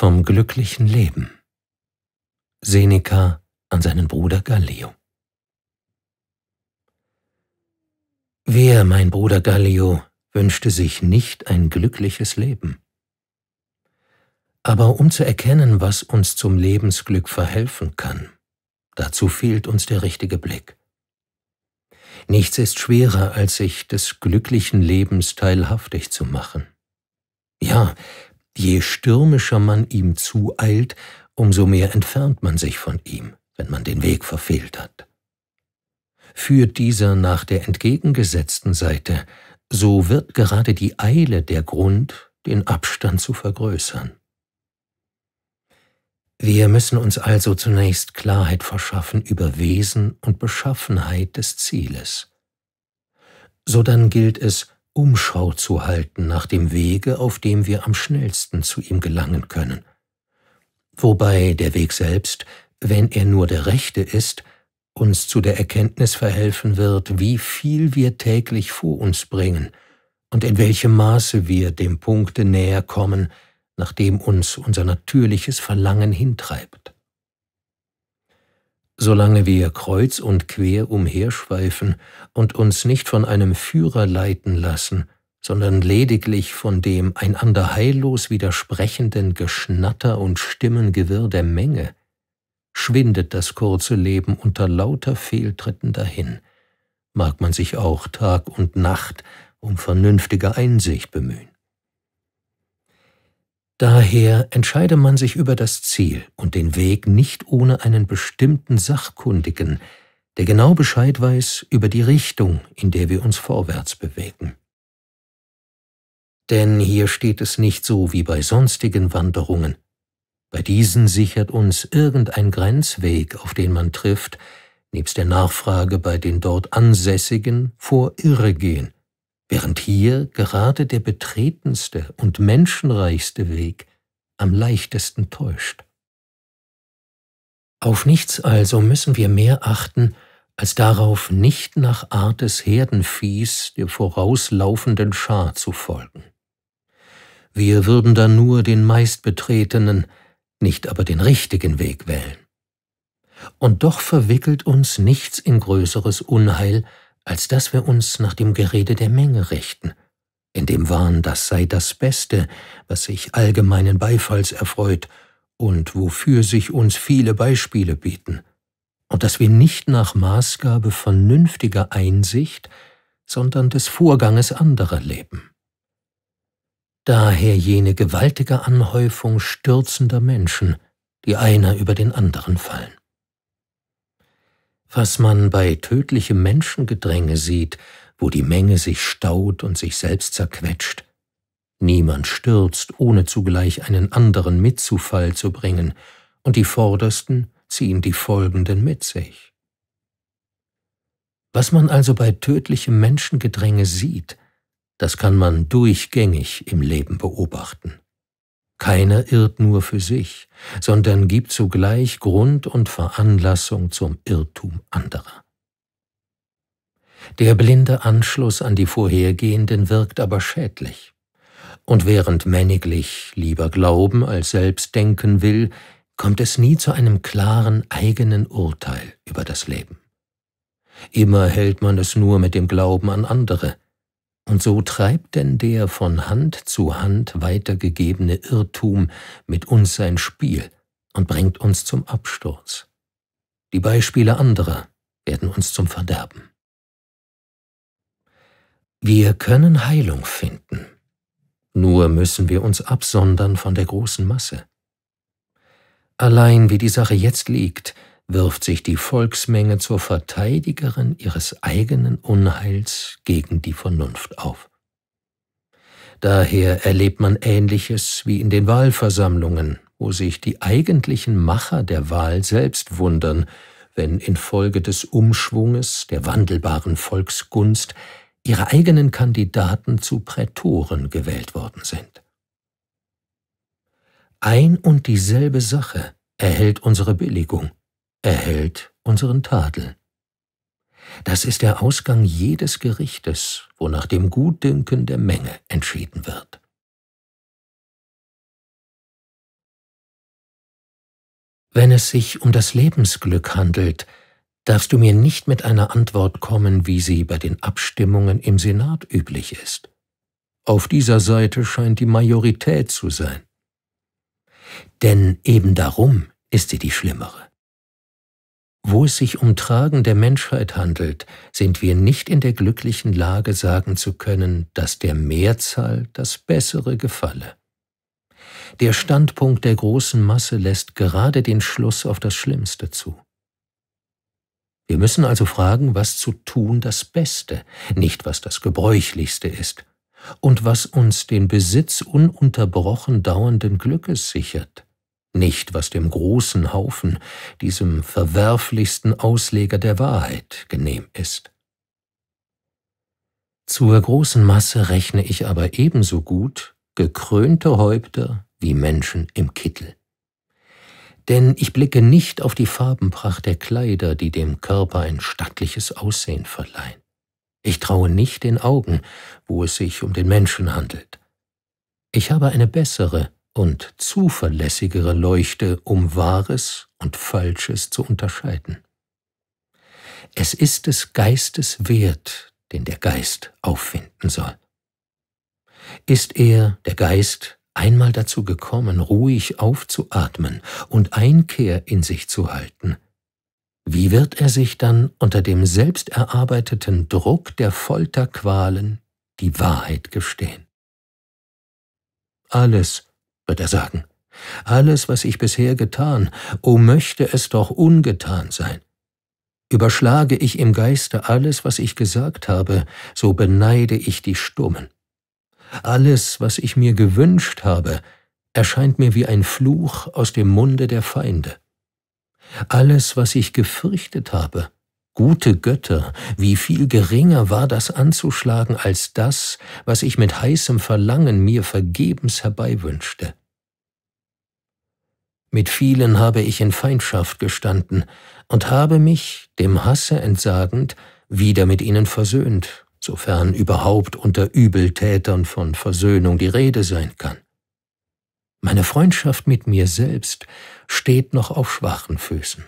vom glücklichen Leben. Seneca an seinen Bruder Gallio. Wer, mein Bruder Gallio, wünschte sich nicht ein glückliches Leben? Aber um zu erkennen, was uns zum Lebensglück verhelfen kann, dazu fehlt uns der richtige Blick. Nichts ist schwerer, als sich des glücklichen Lebens teilhaftig zu machen. Ja, Je stürmischer man ihm zueilt, umso mehr entfernt man sich von ihm, wenn man den Weg verfehlt hat. Führt dieser nach der entgegengesetzten Seite, so wird gerade die Eile der Grund, den Abstand zu vergrößern. Wir müssen uns also zunächst Klarheit verschaffen über Wesen und Beschaffenheit des Zieles. Sodann gilt es, Umschau zu halten nach dem Wege, auf dem wir am schnellsten zu ihm gelangen können. Wobei der Weg selbst, wenn er nur der rechte ist, uns zu der Erkenntnis verhelfen wird, wie viel wir täglich vor uns bringen und in welchem Maße wir dem Punkte näher kommen, nach dem uns unser natürliches Verlangen hintreibt. Solange wir kreuz und quer umherschweifen und uns nicht von einem Führer leiten lassen, sondern lediglich von dem einander heillos widersprechenden Geschnatter und Stimmengewirr der Menge, schwindet das kurze Leben unter lauter Fehltritten dahin, mag man sich auch Tag und Nacht um vernünftige Einsicht bemühen. Daher entscheide man sich über das Ziel und den Weg nicht ohne einen bestimmten Sachkundigen, der genau Bescheid weiß über die Richtung, in der wir uns vorwärts bewegen. Denn hier steht es nicht so wie bei sonstigen Wanderungen. Bei diesen sichert uns irgendein Grenzweg, auf den man trifft, nebst der Nachfrage bei den dort Ansässigen vor Irregehen während hier gerade der betretenste und menschenreichste Weg am leichtesten täuscht. Auf nichts also müssen wir mehr achten, als darauf nicht nach Art des Herdenviehs der vorauslaufenden Schar zu folgen. Wir würden dann nur den meistbetretenen, nicht aber den richtigen Weg wählen. Und doch verwickelt uns nichts in größeres Unheil, als dass wir uns nach dem Gerede der Menge richten, in dem Wahn, das sei das Beste, was sich allgemeinen Beifalls erfreut und wofür sich uns viele Beispiele bieten, und dass wir nicht nach Maßgabe vernünftiger Einsicht, sondern des Vorganges anderer leben. Daher jene gewaltige Anhäufung stürzender Menschen, die einer über den anderen fallen was man bei tödlichem Menschengedränge sieht, wo die Menge sich staut und sich selbst zerquetscht. Niemand stürzt, ohne zugleich einen anderen mitzufall zu bringen, und die Vordersten ziehen die Folgenden mit sich. Was man also bei tödlichem Menschengedränge sieht, das kann man durchgängig im Leben beobachten. Keiner irrt nur für sich, sondern gibt zugleich Grund und Veranlassung zum Irrtum anderer. Der blinde Anschluss an die vorhergehenden wirkt aber schädlich. Und während männiglich lieber glauben als selbst denken will, kommt es nie zu einem klaren eigenen Urteil über das Leben. Immer hält man es nur mit dem Glauben an andere, und so treibt denn der von Hand zu Hand weitergegebene Irrtum mit uns sein Spiel und bringt uns zum Absturz. Die Beispiele anderer werden uns zum Verderben. Wir können Heilung finden, nur müssen wir uns absondern von der großen Masse. Allein wie die Sache jetzt liegt, wirft sich die Volksmenge zur Verteidigerin ihres eigenen Unheils gegen die Vernunft auf. Daher erlebt man Ähnliches wie in den Wahlversammlungen, wo sich die eigentlichen Macher der Wahl selbst wundern, wenn infolge des Umschwunges der wandelbaren Volksgunst ihre eigenen Kandidaten zu Prätoren gewählt worden sind. Ein und dieselbe Sache erhält unsere Billigung, erhält unseren Tadel. Das ist der Ausgang jedes Gerichtes, wo nach dem Gutdünken der Menge entschieden wird. Wenn es sich um das Lebensglück handelt, darfst du mir nicht mit einer Antwort kommen, wie sie bei den Abstimmungen im Senat üblich ist. Auf dieser Seite scheint die Majorität zu sein. Denn eben darum ist sie die schlimmere. Wo es sich um Tragen der Menschheit handelt, sind wir nicht in der glücklichen Lage sagen zu können, dass der Mehrzahl das Bessere gefalle. Der Standpunkt der großen Masse lässt gerade den Schluss auf das Schlimmste zu. Wir müssen also fragen, was zu tun das Beste, nicht was das Gebräuchlichste ist, und was uns den Besitz ununterbrochen dauernden Glückes sichert nicht was dem großen Haufen, diesem verwerflichsten Ausleger der Wahrheit, genehm ist. Zur großen Masse rechne ich aber ebenso gut gekrönte Häupter wie Menschen im Kittel. Denn ich blicke nicht auf die Farbenpracht der Kleider, die dem Körper ein stattliches Aussehen verleihen. Ich traue nicht den Augen, wo es sich um den Menschen handelt. Ich habe eine bessere, und zuverlässigere Leuchte, um Wahres und Falsches zu unterscheiden. Es ist des Geistes wert, den der Geist auffinden soll. Ist er, der Geist, einmal dazu gekommen, ruhig aufzuatmen und Einkehr in sich zu halten, wie wird er sich dann unter dem selbst erarbeiteten Druck der Folterqualen die Wahrheit gestehen? Alles, wird er sagen. Alles, was ich bisher getan, o oh, möchte es doch ungetan sein. Überschlage ich im Geiste alles, was ich gesagt habe, so beneide ich die Stummen. Alles, was ich mir gewünscht habe, erscheint mir wie ein Fluch aus dem Munde der Feinde. Alles, was ich gefürchtet habe, gute Götter, wie viel geringer war das anzuschlagen als das, was ich mit heißem Verlangen mir vergebens herbeiwünschte. Mit vielen habe ich in Feindschaft gestanden und habe mich, dem Hasse entsagend, wieder mit ihnen versöhnt, sofern überhaupt unter Übeltätern von Versöhnung die Rede sein kann. Meine Freundschaft mit mir selbst steht noch auf schwachen Füßen.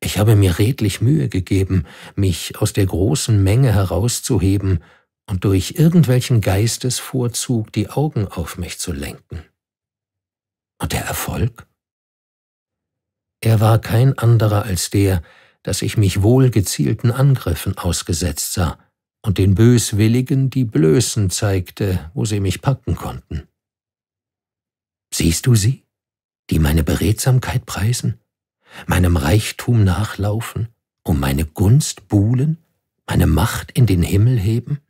Ich habe mir redlich Mühe gegeben, mich aus der großen Menge herauszuheben und durch irgendwelchen Geistesvorzug die Augen auf mich zu lenken. Und der Erfolg? Er war kein anderer als der, dass ich mich wohlgezielten Angriffen ausgesetzt sah und den Böswilligen die Blößen zeigte, wo sie mich packen konnten. Siehst du sie, die meine Beredsamkeit preisen, meinem Reichtum nachlaufen, um meine Gunst buhlen, meine Macht in den Himmel heben?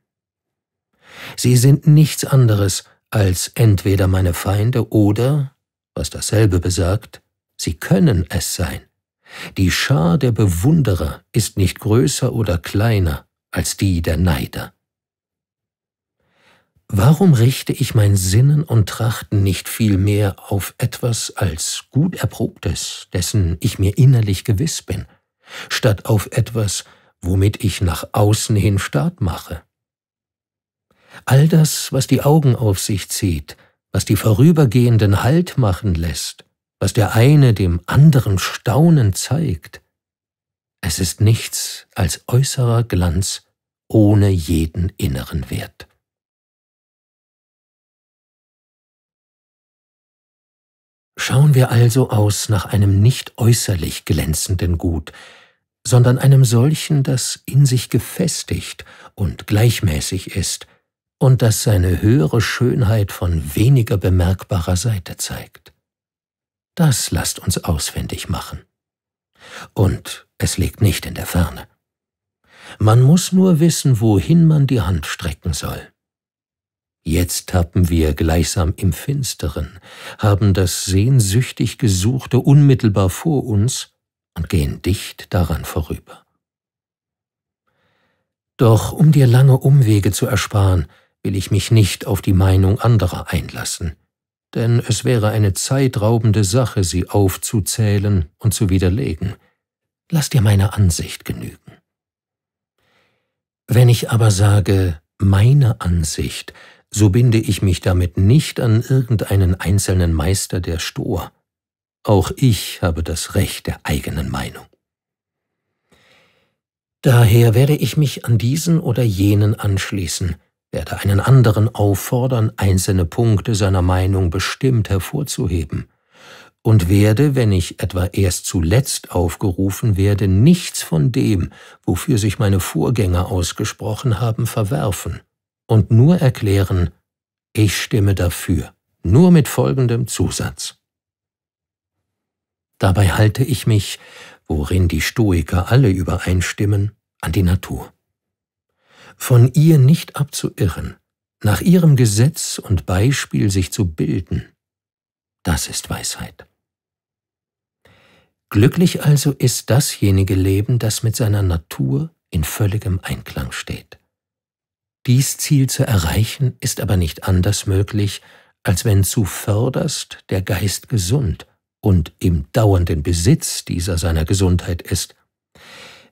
Sie sind nichts anderes als entweder meine Feinde oder was dasselbe besagt, sie können es sein. Die Schar der Bewunderer ist nicht größer oder kleiner als die der Neider. Warum richte ich mein Sinnen und Trachten nicht vielmehr auf etwas als gut erprobtes, dessen ich mir innerlich gewiss bin, statt auf etwas, womit ich nach außen hin Start mache? All das, was die Augen auf sich zieht, was die Vorübergehenden Halt machen lässt, was der eine dem anderen Staunen zeigt. Es ist nichts als äußerer Glanz ohne jeden inneren Wert. Schauen wir also aus nach einem nicht äußerlich glänzenden Gut, sondern einem solchen, das in sich gefestigt und gleichmäßig ist, und das seine höhere Schönheit von weniger bemerkbarer Seite zeigt. Das lasst uns auswendig machen. Und es liegt nicht in der Ferne. Man muss nur wissen, wohin man die Hand strecken soll. Jetzt tappen wir gleichsam im Finsteren, haben das sehnsüchtig Gesuchte unmittelbar vor uns und gehen dicht daran vorüber. Doch um dir lange Umwege zu ersparen, will ich mich nicht auf die Meinung anderer einlassen, denn es wäre eine zeitraubende Sache, sie aufzuzählen und zu widerlegen. Lass dir meine Ansicht genügen. Wenn ich aber sage meine Ansicht, so binde ich mich damit nicht an irgendeinen einzelnen Meister der Stoa. Auch ich habe das Recht der eigenen Meinung. Daher werde ich mich an diesen oder jenen anschließen, werde einen anderen auffordern, einzelne Punkte seiner Meinung bestimmt hervorzuheben und werde, wenn ich etwa erst zuletzt aufgerufen werde, nichts von dem, wofür sich meine Vorgänger ausgesprochen haben, verwerfen und nur erklären, ich stimme dafür, nur mit folgendem Zusatz. Dabei halte ich mich, worin die Stoiker alle übereinstimmen, an die Natur von ihr nicht abzuirren, nach ihrem Gesetz und Beispiel sich zu bilden. Das ist Weisheit. Glücklich also ist dasjenige Leben, das mit seiner Natur in völligem Einklang steht. Dies Ziel zu erreichen ist aber nicht anders möglich, als wenn zuvörderst der Geist gesund und im dauernden Besitz dieser seiner Gesundheit ist,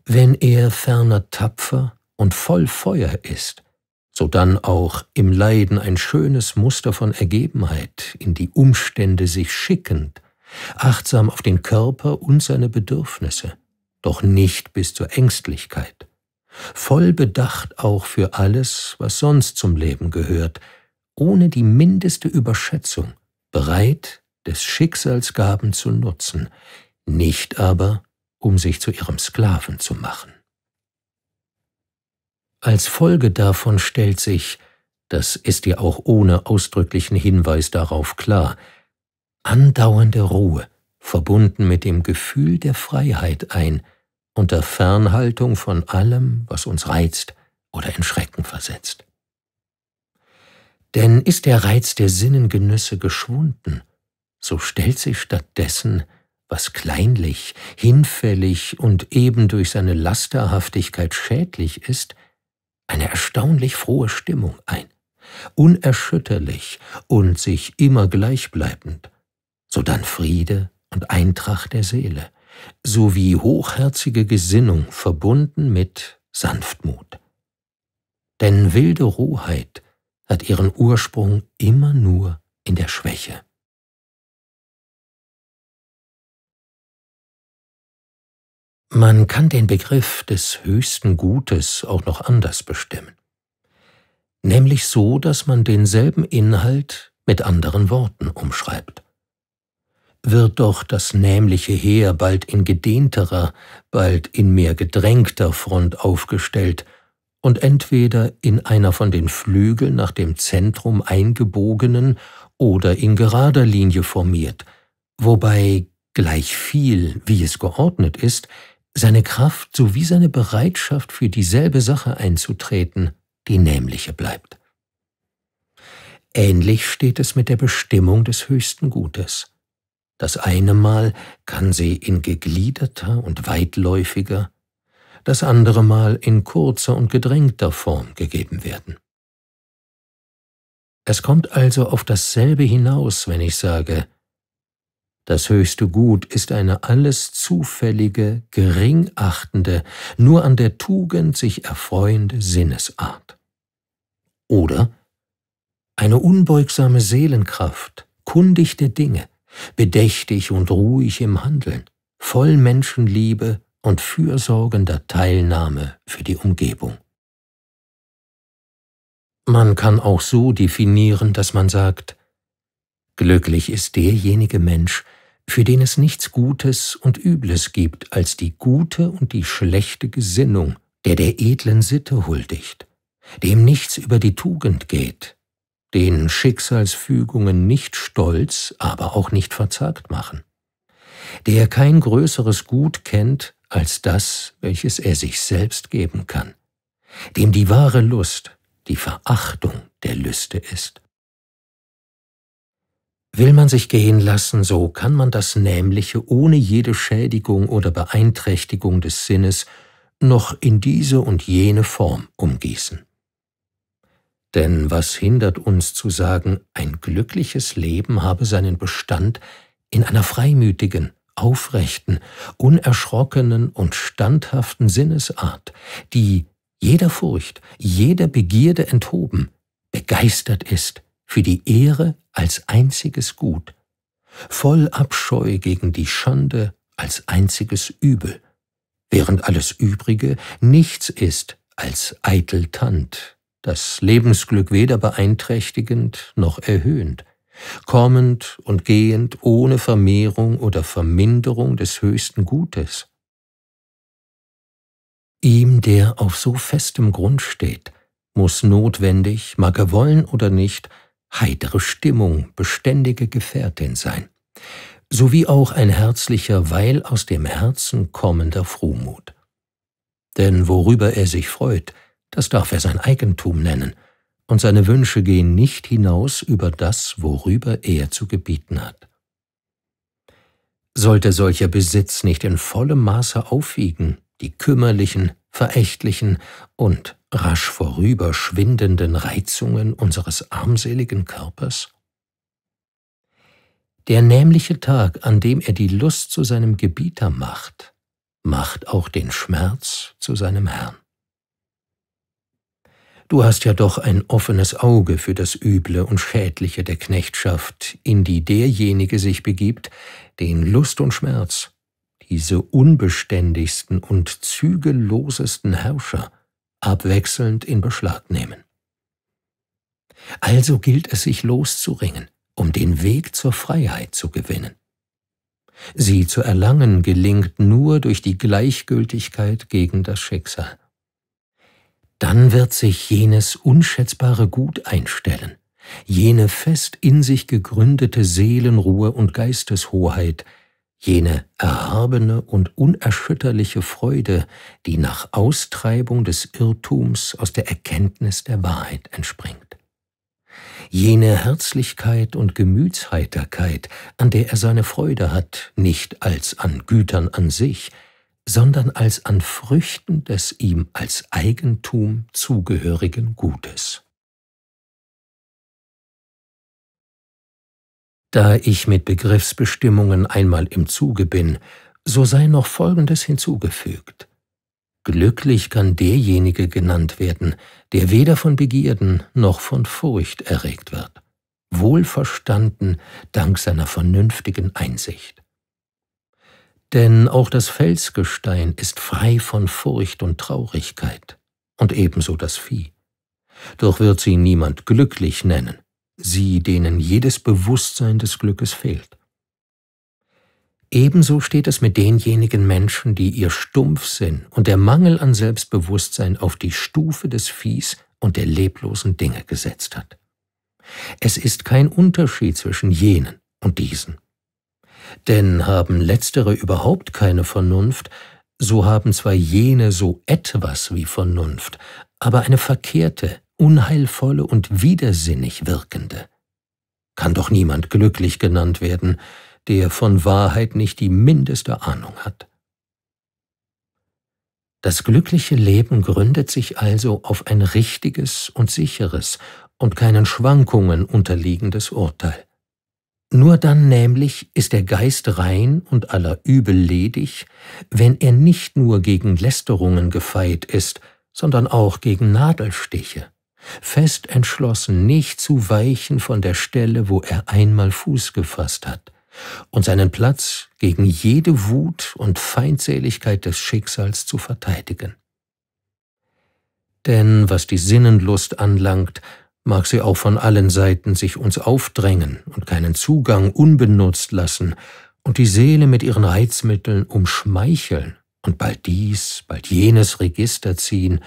wenn er ferner tapfer und voll Feuer ist, so dann auch im Leiden ein schönes Muster von Ergebenheit, in die Umstände sich schickend, achtsam auf den Körper und seine Bedürfnisse, doch nicht bis zur Ängstlichkeit, voll bedacht auch für alles, was sonst zum Leben gehört, ohne die mindeste Überschätzung, bereit, des Schicksalsgaben zu nutzen, nicht aber, um sich zu ihrem Sklaven zu machen. Als Folge davon stellt sich, das ist dir auch ohne ausdrücklichen Hinweis darauf klar, andauernde Ruhe, verbunden mit dem Gefühl der Freiheit ein, unter Fernhaltung von allem, was uns reizt oder in Schrecken versetzt. Denn ist der Reiz der Sinnengenüsse geschwunden, so stellt sich stattdessen, was kleinlich, hinfällig und eben durch seine Lasterhaftigkeit schädlich ist, eine erstaunlich frohe Stimmung ein, unerschütterlich und sich immer gleichbleibend, sodann Friede und Eintracht der Seele, sowie hochherzige Gesinnung verbunden mit Sanftmut. Denn wilde Rohheit hat ihren Ursprung immer nur in der Schwäche. Man kann den Begriff des höchsten Gutes auch noch anders bestimmen. Nämlich so, dass man denselben Inhalt mit anderen Worten umschreibt. Wird doch das nämliche Heer bald in gedehnterer, bald in mehr gedrängter Front aufgestellt und entweder in einer von den Flügeln nach dem Zentrum eingebogenen oder in gerader Linie formiert, wobei gleich viel, wie es geordnet ist, seine Kraft sowie seine Bereitschaft für dieselbe Sache einzutreten, die nämliche bleibt. Ähnlich steht es mit der Bestimmung des höchsten Gutes. Das eine Mal kann sie in gegliederter und weitläufiger, das andere Mal in kurzer und gedrängter Form gegeben werden. Es kommt also auf dasselbe hinaus, wenn ich sage, das höchste Gut ist eine alles zufällige, geringachtende, nur an der Tugend sich erfreuende Sinnesart. Oder eine unbeugsame Seelenkraft, kundig der Dinge, bedächtig und ruhig im Handeln, voll Menschenliebe und fürsorgender Teilnahme für die Umgebung. Man kann auch so definieren, dass man sagt, Glücklich ist derjenige Mensch, für den es nichts Gutes und Übles gibt als die gute und die schlechte Gesinnung, der der edlen Sitte huldigt, dem nichts über die Tugend geht, den Schicksalsfügungen nicht stolz, aber auch nicht verzagt machen, der kein größeres Gut kennt als das, welches er sich selbst geben kann, dem die wahre Lust die Verachtung der Lüste ist Will man sich gehen lassen, so kann man das Nämliche ohne jede Schädigung oder Beeinträchtigung des Sinnes noch in diese und jene Form umgießen. Denn was hindert uns zu sagen, ein glückliches Leben habe seinen Bestand in einer freimütigen, aufrechten, unerschrockenen und standhaften Sinnesart, die jeder Furcht, jeder Begierde enthoben, begeistert ist für die Ehre als einziges Gut, voll Abscheu gegen die Schande als einziges Übel, während alles Übrige nichts ist als eitel Tant, das Lebensglück weder beeinträchtigend noch erhöhend, kommend und gehend ohne Vermehrung oder Verminderung des höchsten Gutes. Ihm, der auf so festem Grund steht, muss notwendig, mag er wollen oder nicht, heitere Stimmung beständige Gefährtin sein, sowie auch ein herzlicher, weil aus dem Herzen kommender Frohmut. Denn worüber er sich freut, das darf er sein Eigentum nennen, und seine Wünsche gehen nicht hinaus über das, worüber er zu gebieten hat. Sollte solcher Besitz nicht in vollem Maße aufwiegen, die kümmerlichen, verächtlichen und rasch vorüberschwindenden Reizungen unseres armseligen Körpers? Der nämliche Tag, an dem er die Lust zu seinem Gebieter macht, macht auch den Schmerz zu seinem Herrn. Du hast ja doch ein offenes Auge für das Üble und Schädliche der Knechtschaft, in die derjenige sich begibt, den Lust und Schmerz diese unbeständigsten und zügellosesten Herrscher abwechselnd in Beschlag nehmen. Also gilt es sich loszuringen, um den Weg zur Freiheit zu gewinnen. Sie zu erlangen gelingt nur durch die Gleichgültigkeit gegen das Schicksal. Dann wird sich jenes unschätzbare Gut einstellen, jene fest in sich gegründete Seelenruhe und Geisteshoheit, jene erhabene und unerschütterliche Freude, die nach Austreibung des Irrtums aus der Erkenntnis der Wahrheit entspringt. Jene Herzlichkeit und Gemütsheiterkeit, an der er seine Freude hat, nicht als an Gütern an sich, sondern als an Früchten des ihm als Eigentum zugehörigen Gutes. Da ich mit Begriffsbestimmungen einmal im Zuge bin, so sei noch Folgendes hinzugefügt. Glücklich kann derjenige genannt werden, der weder von Begierden noch von Furcht erregt wird, wohlverstanden dank seiner vernünftigen Einsicht. Denn auch das Felsgestein ist frei von Furcht und Traurigkeit, und ebenso das Vieh. Doch wird sie niemand glücklich nennen, sie, denen jedes Bewusstsein des Glückes fehlt. Ebenso steht es mit denjenigen Menschen, die ihr Stumpfsinn und der Mangel an Selbstbewusstsein auf die Stufe des Viehs und der leblosen Dinge gesetzt hat. Es ist kein Unterschied zwischen jenen und diesen. Denn haben letztere überhaupt keine Vernunft, so haben zwar jene so etwas wie Vernunft, aber eine verkehrte, unheilvolle und widersinnig wirkende. Kann doch niemand glücklich genannt werden, der von Wahrheit nicht die mindeste Ahnung hat. Das glückliche Leben gründet sich also auf ein richtiges und sicheres und keinen Schwankungen unterliegendes Urteil. Nur dann nämlich ist der Geist rein und aller Übel ledig, wenn er nicht nur gegen Lästerungen gefeit ist, sondern auch gegen Nadelstiche fest entschlossen, nicht zu weichen von der Stelle, wo er einmal Fuß gefasst hat, und seinen Platz gegen jede Wut und Feindseligkeit des Schicksals zu verteidigen. Denn was die Sinnenlust anlangt, mag sie auch von allen Seiten sich uns aufdrängen und keinen Zugang unbenutzt lassen und die Seele mit ihren Reizmitteln umschmeicheln und bald dies, bald jenes Register ziehen,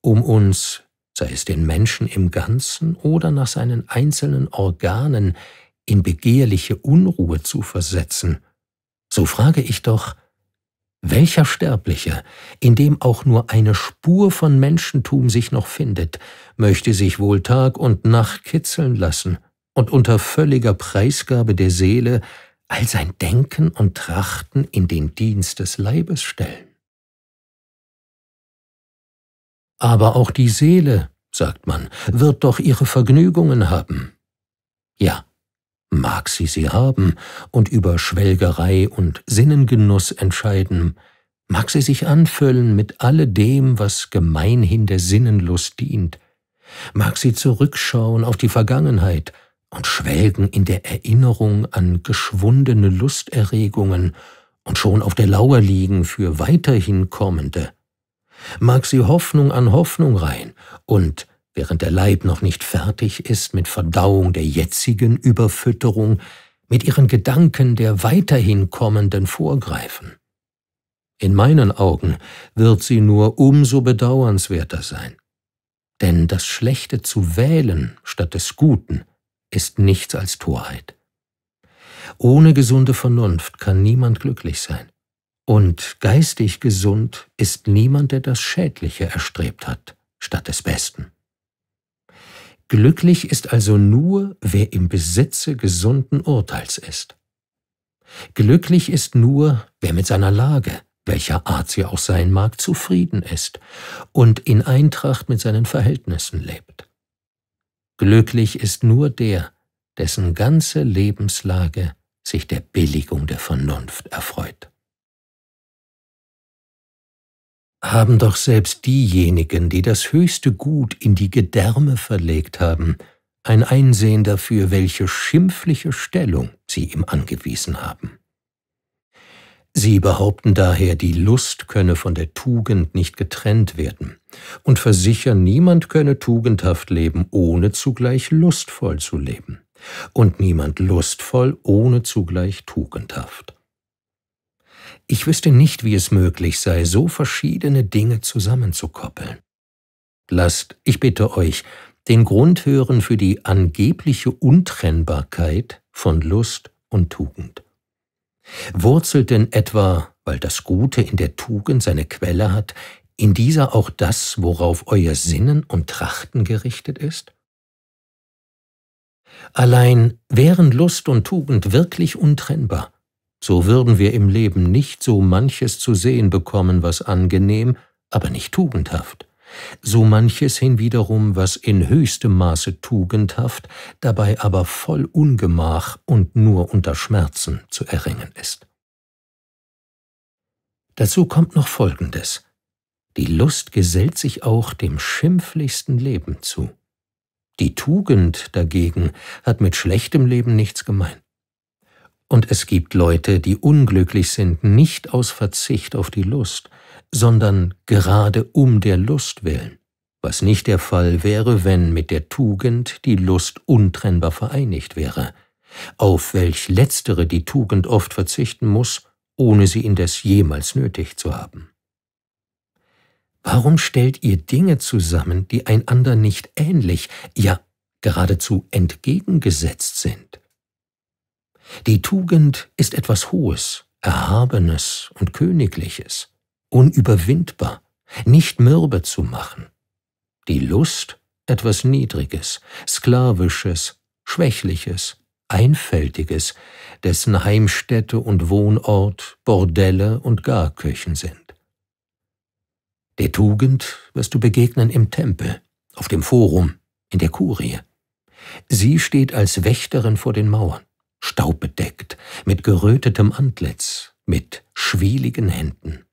um uns sei es den Menschen im Ganzen oder nach seinen einzelnen Organen, in begehrliche Unruhe zu versetzen, so frage ich doch, welcher Sterbliche, in dem auch nur eine Spur von Menschentum sich noch findet, möchte sich wohl Tag und Nacht kitzeln lassen und unter völliger Preisgabe der Seele all sein Denken und Trachten in den Dienst des Leibes stellen? Aber auch die Seele, sagt man, wird doch ihre Vergnügungen haben. Ja, mag sie sie haben und über Schwelgerei und Sinnengenuss entscheiden, mag sie sich anfüllen mit alledem, was gemeinhin der Sinnenlust dient, mag sie zurückschauen auf die Vergangenheit und schwelgen in der Erinnerung an geschwundene Lusterregungen und schon auf der Lauer liegen für weiterhin kommende mag sie Hoffnung an Hoffnung rein und, während der Leib noch nicht fertig ist mit Verdauung der jetzigen Überfütterung, mit ihren Gedanken der weiterhin kommenden vorgreifen. In meinen Augen wird sie nur umso bedauernswerter sein. Denn das Schlechte zu wählen statt des Guten ist nichts als Torheit. Ohne gesunde Vernunft kann niemand glücklich sein. Und geistig gesund ist niemand, der das Schädliche erstrebt hat, statt des Besten. Glücklich ist also nur, wer im Besitze gesunden Urteils ist. Glücklich ist nur, wer mit seiner Lage, welcher Art sie auch sein mag, zufrieden ist und in Eintracht mit seinen Verhältnissen lebt. Glücklich ist nur der, dessen ganze Lebenslage sich der Billigung der Vernunft erfreut. haben doch selbst diejenigen, die das höchste Gut in die Gedärme verlegt haben, ein Einsehen dafür, welche schimpfliche Stellung sie ihm angewiesen haben. Sie behaupten daher, die Lust könne von der Tugend nicht getrennt werden und versichern, niemand könne tugendhaft leben, ohne zugleich lustvoll zu leben, und niemand lustvoll, ohne zugleich tugendhaft. Ich wüsste nicht, wie es möglich sei, so verschiedene Dinge zusammenzukoppeln. Lasst, ich bitte euch, den Grund hören für die angebliche Untrennbarkeit von Lust und Tugend. Wurzelt denn etwa, weil das Gute in der Tugend seine Quelle hat, in dieser auch das, worauf euer Sinnen und Trachten gerichtet ist? Allein wären Lust und Tugend wirklich untrennbar, so würden wir im Leben nicht so manches zu sehen bekommen, was angenehm, aber nicht tugendhaft, so manches hinwiederum, was in höchstem Maße tugendhaft, dabei aber voll Ungemach und nur unter Schmerzen zu erringen ist. Dazu kommt noch Folgendes. Die Lust gesellt sich auch dem schimpflichsten Leben zu. Die Tugend dagegen hat mit schlechtem Leben nichts gemeint. Und es gibt Leute, die unglücklich sind, nicht aus Verzicht auf die Lust, sondern gerade um der Lust willen, was nicht der Fall wäre, wenn mit der Tugend die Lust untrennbar vereinigt wäre, auf welch letztere die Tugend oft verzichten muss, ohne sie indes jemals nötig zu haben. Warum stellt ihr Dinge zusammen, die einander nicht ähnlich, ja geradezu entgegengesetzt sind? Die Tugend ist etwas Hohes, Erhabenes und Königliches, unüberwindbar, nicht mürbe zu machen. Die Lust etwas Niedriges, Sklavisches, Schwächliches, Einfältiges, dessen Heimstätte und Wohnort Bordelle und Garköchen sind. Der Tugend wirst du begegnen im Tempel, auf dem Forum, in der Kurie. Sie steht als Wächterin vor den Mauern staubbedeckt, mit gerötetem Antlitz, mit schwieligen Händen.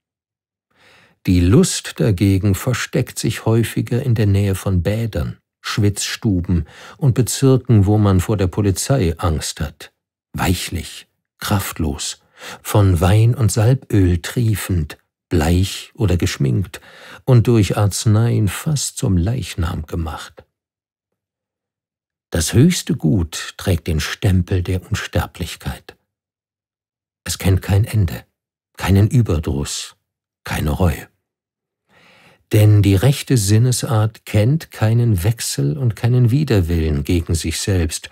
Die Lust dagegen versteckt sich häufiger in der Nähe von Bädern, Schwitzstuben und Bezirken, wo man vor der Polizei Angst hat, weichlich, kraftlos, von Wein und Salböl triefend, bleich oder geschminkt und durch Arzneien fast zum Leichnam gemacht. Das höchste Gut trägt den Stempel der Unsterblichkeit. Es kennt kein Ende, keinen Überdruss, keine Reue. Denn die rechte Sinnesart kennt keinen Wechsel und keinen Widerwillen gegen sich selbst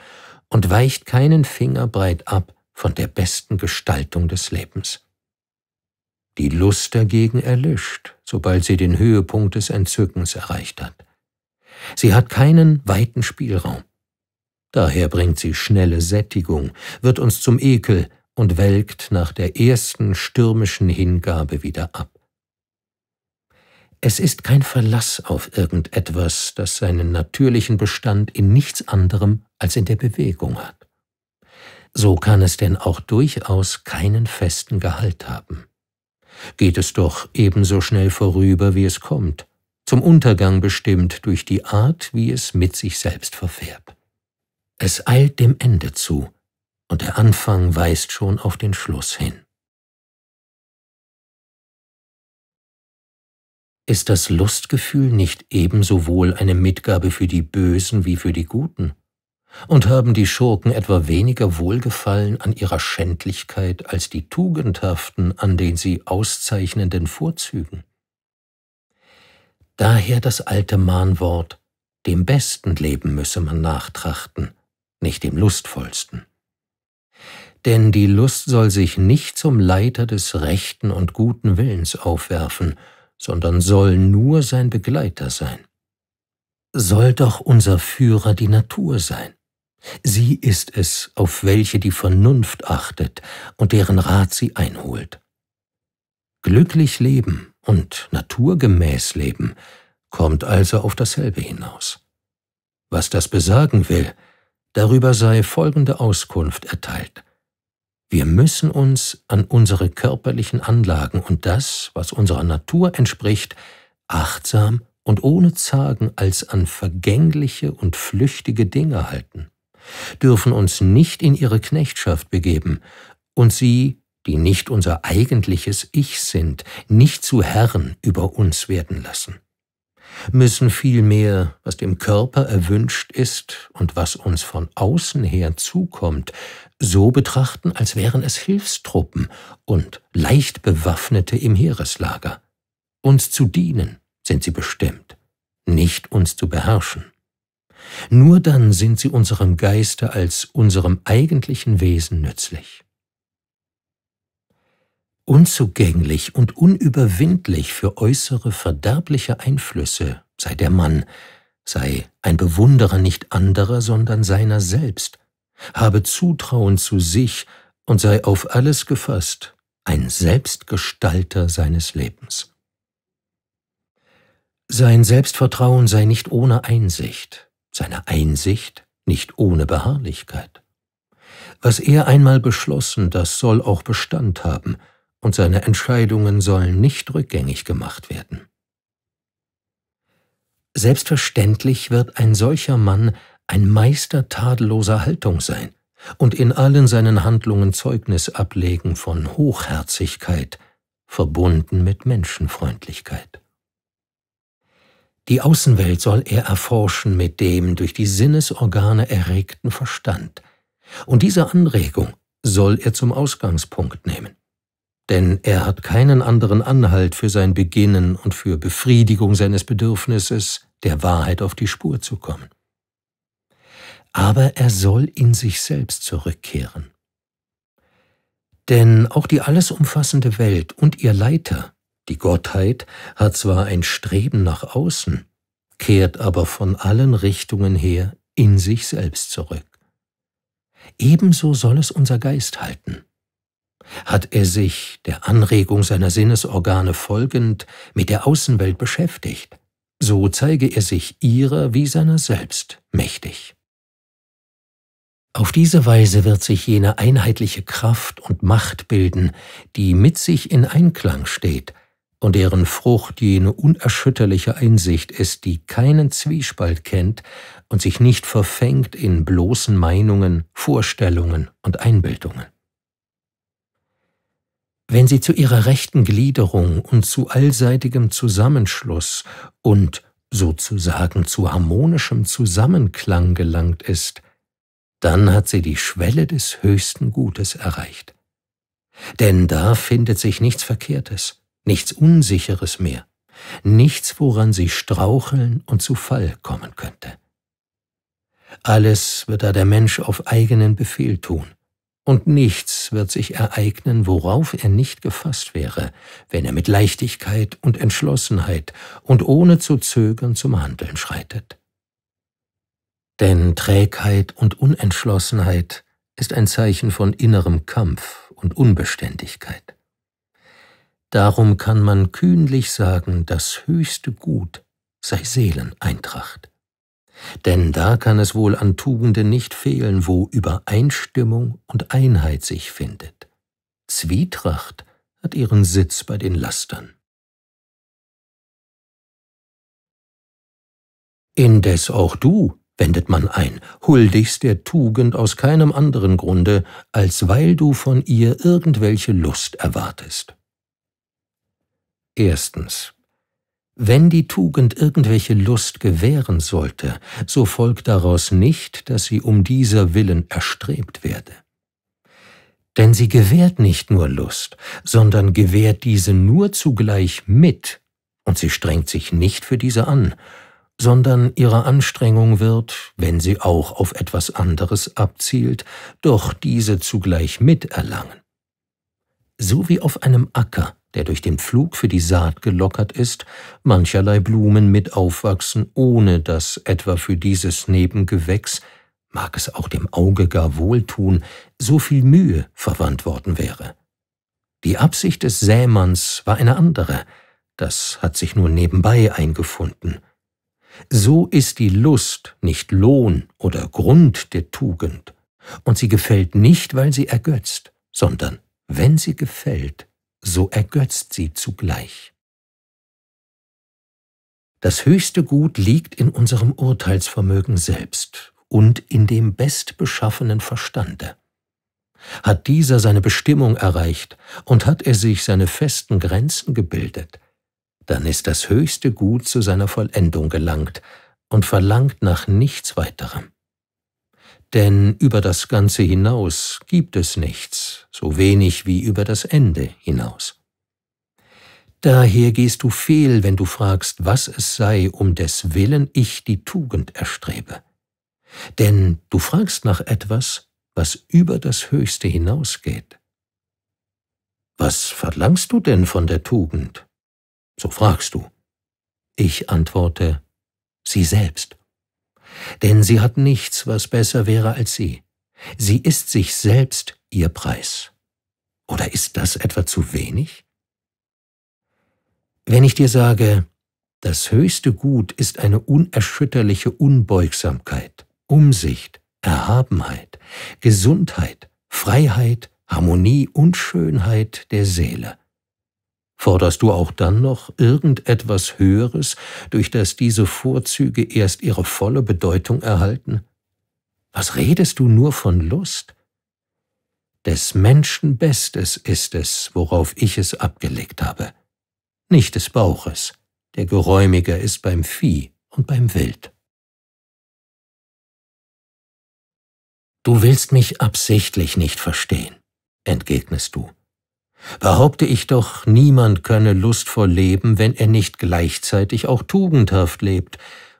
und weicht keinen Finger breit ab von der besten Gestaltung des Lebens. Die Lust dagegen erlischt, sobald sie den Höhepunkt des Entzückens erreicht hat. Sie hat keinen weiten Spielraum. Daher bringt sie schnelle Sättigung, wird uns zum Ekel und welkt nach der ersten stürmischen Hingabe wieder ab. Es ist kein Verlass auf irgendetwas, das seinen natürlichen Bestand in nichts anderem als in der Bewegung hat. So kann es denn auch durchaus keinen festen Gehalt haben. Geht es doch ebenso schnell vorüber, wie es kommt, zum Untergang bestimmt durch die Art, wie es mit sich selbst verfährt. Es eilt dem Ende zu, und der Anfang weist schon auf den Schluss hin. Ist das Lustgefühl nicht ebenso wohl eine Mitgabe für die Bösen wie für die Guten? Und haben die Schurken etwa weniger Wohlgefallen an ihrer Schändlichkeit als die Tugendhaften an den sie auszeichnenden Vorzügen? Daher das alte Mahnwort, dem besten Leben müsse man nachtrachten, nicht dem lustvollsten. Denn die Lust soll sich nicht zum Leiter des rechten und guten Willens aufwerfen, sondern soll nur sein Begleiter sein. Soll doch unser Führer die Natur sein. Sie ist es, auf welche die Vernunft achtet und deren Rat sie einholt. Glücklich leben und naturgemäß leben kommt also auf dasselbe hinaus. Was das besagen will, Darüber sei folgende Auskunft erteilt. Wir müssen uns an unsere körperlichen Anlagen und das, was unserer Natur entspricht, achtsam und ohne Zagen als an vergängliche und flüchtige Dinge halten, dürfen uns nicht in ihre Knechtschaft begeben und sie, die nicht unser eigentliches Ich sind, nicht zu Herren über uns werden lassen müssen vielmehr, was dem Körper erwünscht ist und was uns von außen her zukommt, so betrachten, als wären es Hilfstruppen und leicht bewaffnete im Heereslager. Uns zu dienen sind sie bestimmt, nicht uns zu beherrschen. Nur dann sind sie unserem Geiste als unserem eigentlichen Wesen nützlich. Unzugänglich und unüberwindlich für äußere verderbliche Einflüsse sei der Mann, sei ein Bewunderer nicht anderer, sondern seiner selbst, habe Zutrauen zu sich und sei auf alles gefasst, ein Selbstgestalter seines Lebens. Sein Selbstvertrauen sei nicht ohne Einsicht, seine Einsicht nicht ohne Beharrlichkeit. Was er einmal beschlossen, das soll auch Bestand haben, und seine Entscheidungen sollen nicht rückgängig gemacht werden. Selbstverständlich wird ein solcher Mann ein Meister tadelloser Haltung sein und in allen seinen Handlungen Zeugnis ablegen von Hochherzigkeit, verbunden mit Menschenfreundlichkeit. Die Außenwelt soll er erforschen mit dem durch die Sinnesorgane erregten Verstand, und diese Anregung soll er zum Ausgangspunkt nehmen denn er hat keinen anderen Anhalt für sein Beginnen und für Befriedigung seines Bedürfnisses, der Wahrheit auf die Spur zu kommen. Aber er soll in sich selbst zurückkehren. Denn auch die alles umfassende Welt und ihr Leiter, die Gottheit, hat zwar ein Streben nach außen, kehrt aber von allen Richtungen her in sich selbst zurück. Ebenso soll es unser Geist halten hat er sich, der Anregung seiner Sinnesorgane folgend, mit der Außenwelt beschäftigt. So zeige er sich ihrer wie seiner selbst mächtig. Auf diese Weise wird sich jene einheitliche Kraft und Macht bilden, die mit sich in Einklang steht und deren Frucht jene unerschütterliche Einsicht ist, die keinen Zwiespalt kennt und sich nicht verfängt in bloßen Meinungen, Vorstellungen und Einbildungen. Wenn sie zu ihrer rechten Gliederung und zu allseitigem Zusammenschluss und sozusagen zu harmonischem Zusammenklang gelangt ist, dann hat sie die Schwelle des höchsten Gutes erreicht. Denn da findet sich nichts Verkehrtes, nichts Unsicheres mehr, nichts, woran sie straucheln und zu Fall kommen könnte. Alles wird da der Mensch auf eigenen Befehl tun, und nichts wird sich ereignen, worauf er nicht gefasst wäre, wenn er mit Leichtigkeit und Entschlossenheit und ohne zu zögern zum Handeln schreitet. Denn Trägheit und Unentschlossenheit ist ein Zeichen von innerem Kampf und Unbeständigkeit. Darum kann man kühnlich sagen, das höchste Gut sei Seeleneintracht. Denn da kann es wohl an Tugenden nicht fehlen, wo Übereinstimmung und Einheit sich findet. Zwietracht hat ihren Sitz bei den Lastern. Indes auch du, wendet man ein, huldigst der Tugend aus keinem anderen Grunde, als weil du von ihr irgendwelche Lust erwartest. Erstens. Wenn die Tugend irgendwelche Lust gewähren sollte, so folgt daraus nicht, dass sie um dieser willen erstrebt werde. Denn sie gewährt nicht nur Lust, sondern gewährt diese nur zugleich mit, und sie strengt sich nicht für diese an, sondern ihre Anstrengung wird, wenn sie auch auf etwas anderes abzielt, doch diese zugleich miterlangen. So wie auf einem Acker, der durch den Pflug für die Saat gelockert ist, mancherlei Blumen mit aufwachsen, ohne dass etwa für dieses Nebengewächs, mag es auch dem Auge gar wohltun, so viel Mühe verwandt worden wäre. Die Absicht des Sämanns war eine andere, das hat sich nur nebenbei eingefunden. So ist die Lust nicht Lohn oder Grund der Tugend, und sie gefällt nicht, weil sie ergötzt, sondern wenn sie gefällt, so ergötzt sie zugleich. Das höchste Gut liegt in unserem Urteilsvermögen selbst und in dem bestbeschaffenen Verstande. Hat dieser seine Bestimmung erreicht und hat er sich seine festen Grenzen gebildet, dann ist das höchste Gut zu seiner Vollendung gelangt und verlangt nach nichts weiterem. Denn über das Ganze hinaus gibt es nichts, so wenig wie über das Ende hinaus. Daher gehst du fehl, wenn du fragst, was es sei, um des Willen ich die Tugend erstrebe. Denn du fragst nach etwas, was über das Höchste hinausgeht. Was verlangst du denn von der Tugend? So fragst du. Ich antworte, sie selbst denn sie hat nichts, was besser wäre als sie. Sie ist sich selbst ihr Preis. Oder ist das etwa zu wenig? Wenn ich dir sage, das höchste Gut ist eine unerschütterliche Unbeugsamkeit, Umsicht, Erhabenheit, Gesundheit, Freiheit, Harmonie und Schönheit der Seele, Forderst du auch dann noch irgendetwas Höheres, durch das diese Vorzüge erst ihre volle Bedeutung erhalten? Was redest du nur von Lust? Des Menschen Bestes ist es, worauf ich es abgelegt habe, nicht des Bauches, der geräumiger ist beim Vieh und beim Wild. Du willst mich absichtlich nicht verstehen, entgegnest du. Behaupte ich doch, niemand könne lustvoll leben, wenn er nicht gleichzeitig auch tugendhaft lebt,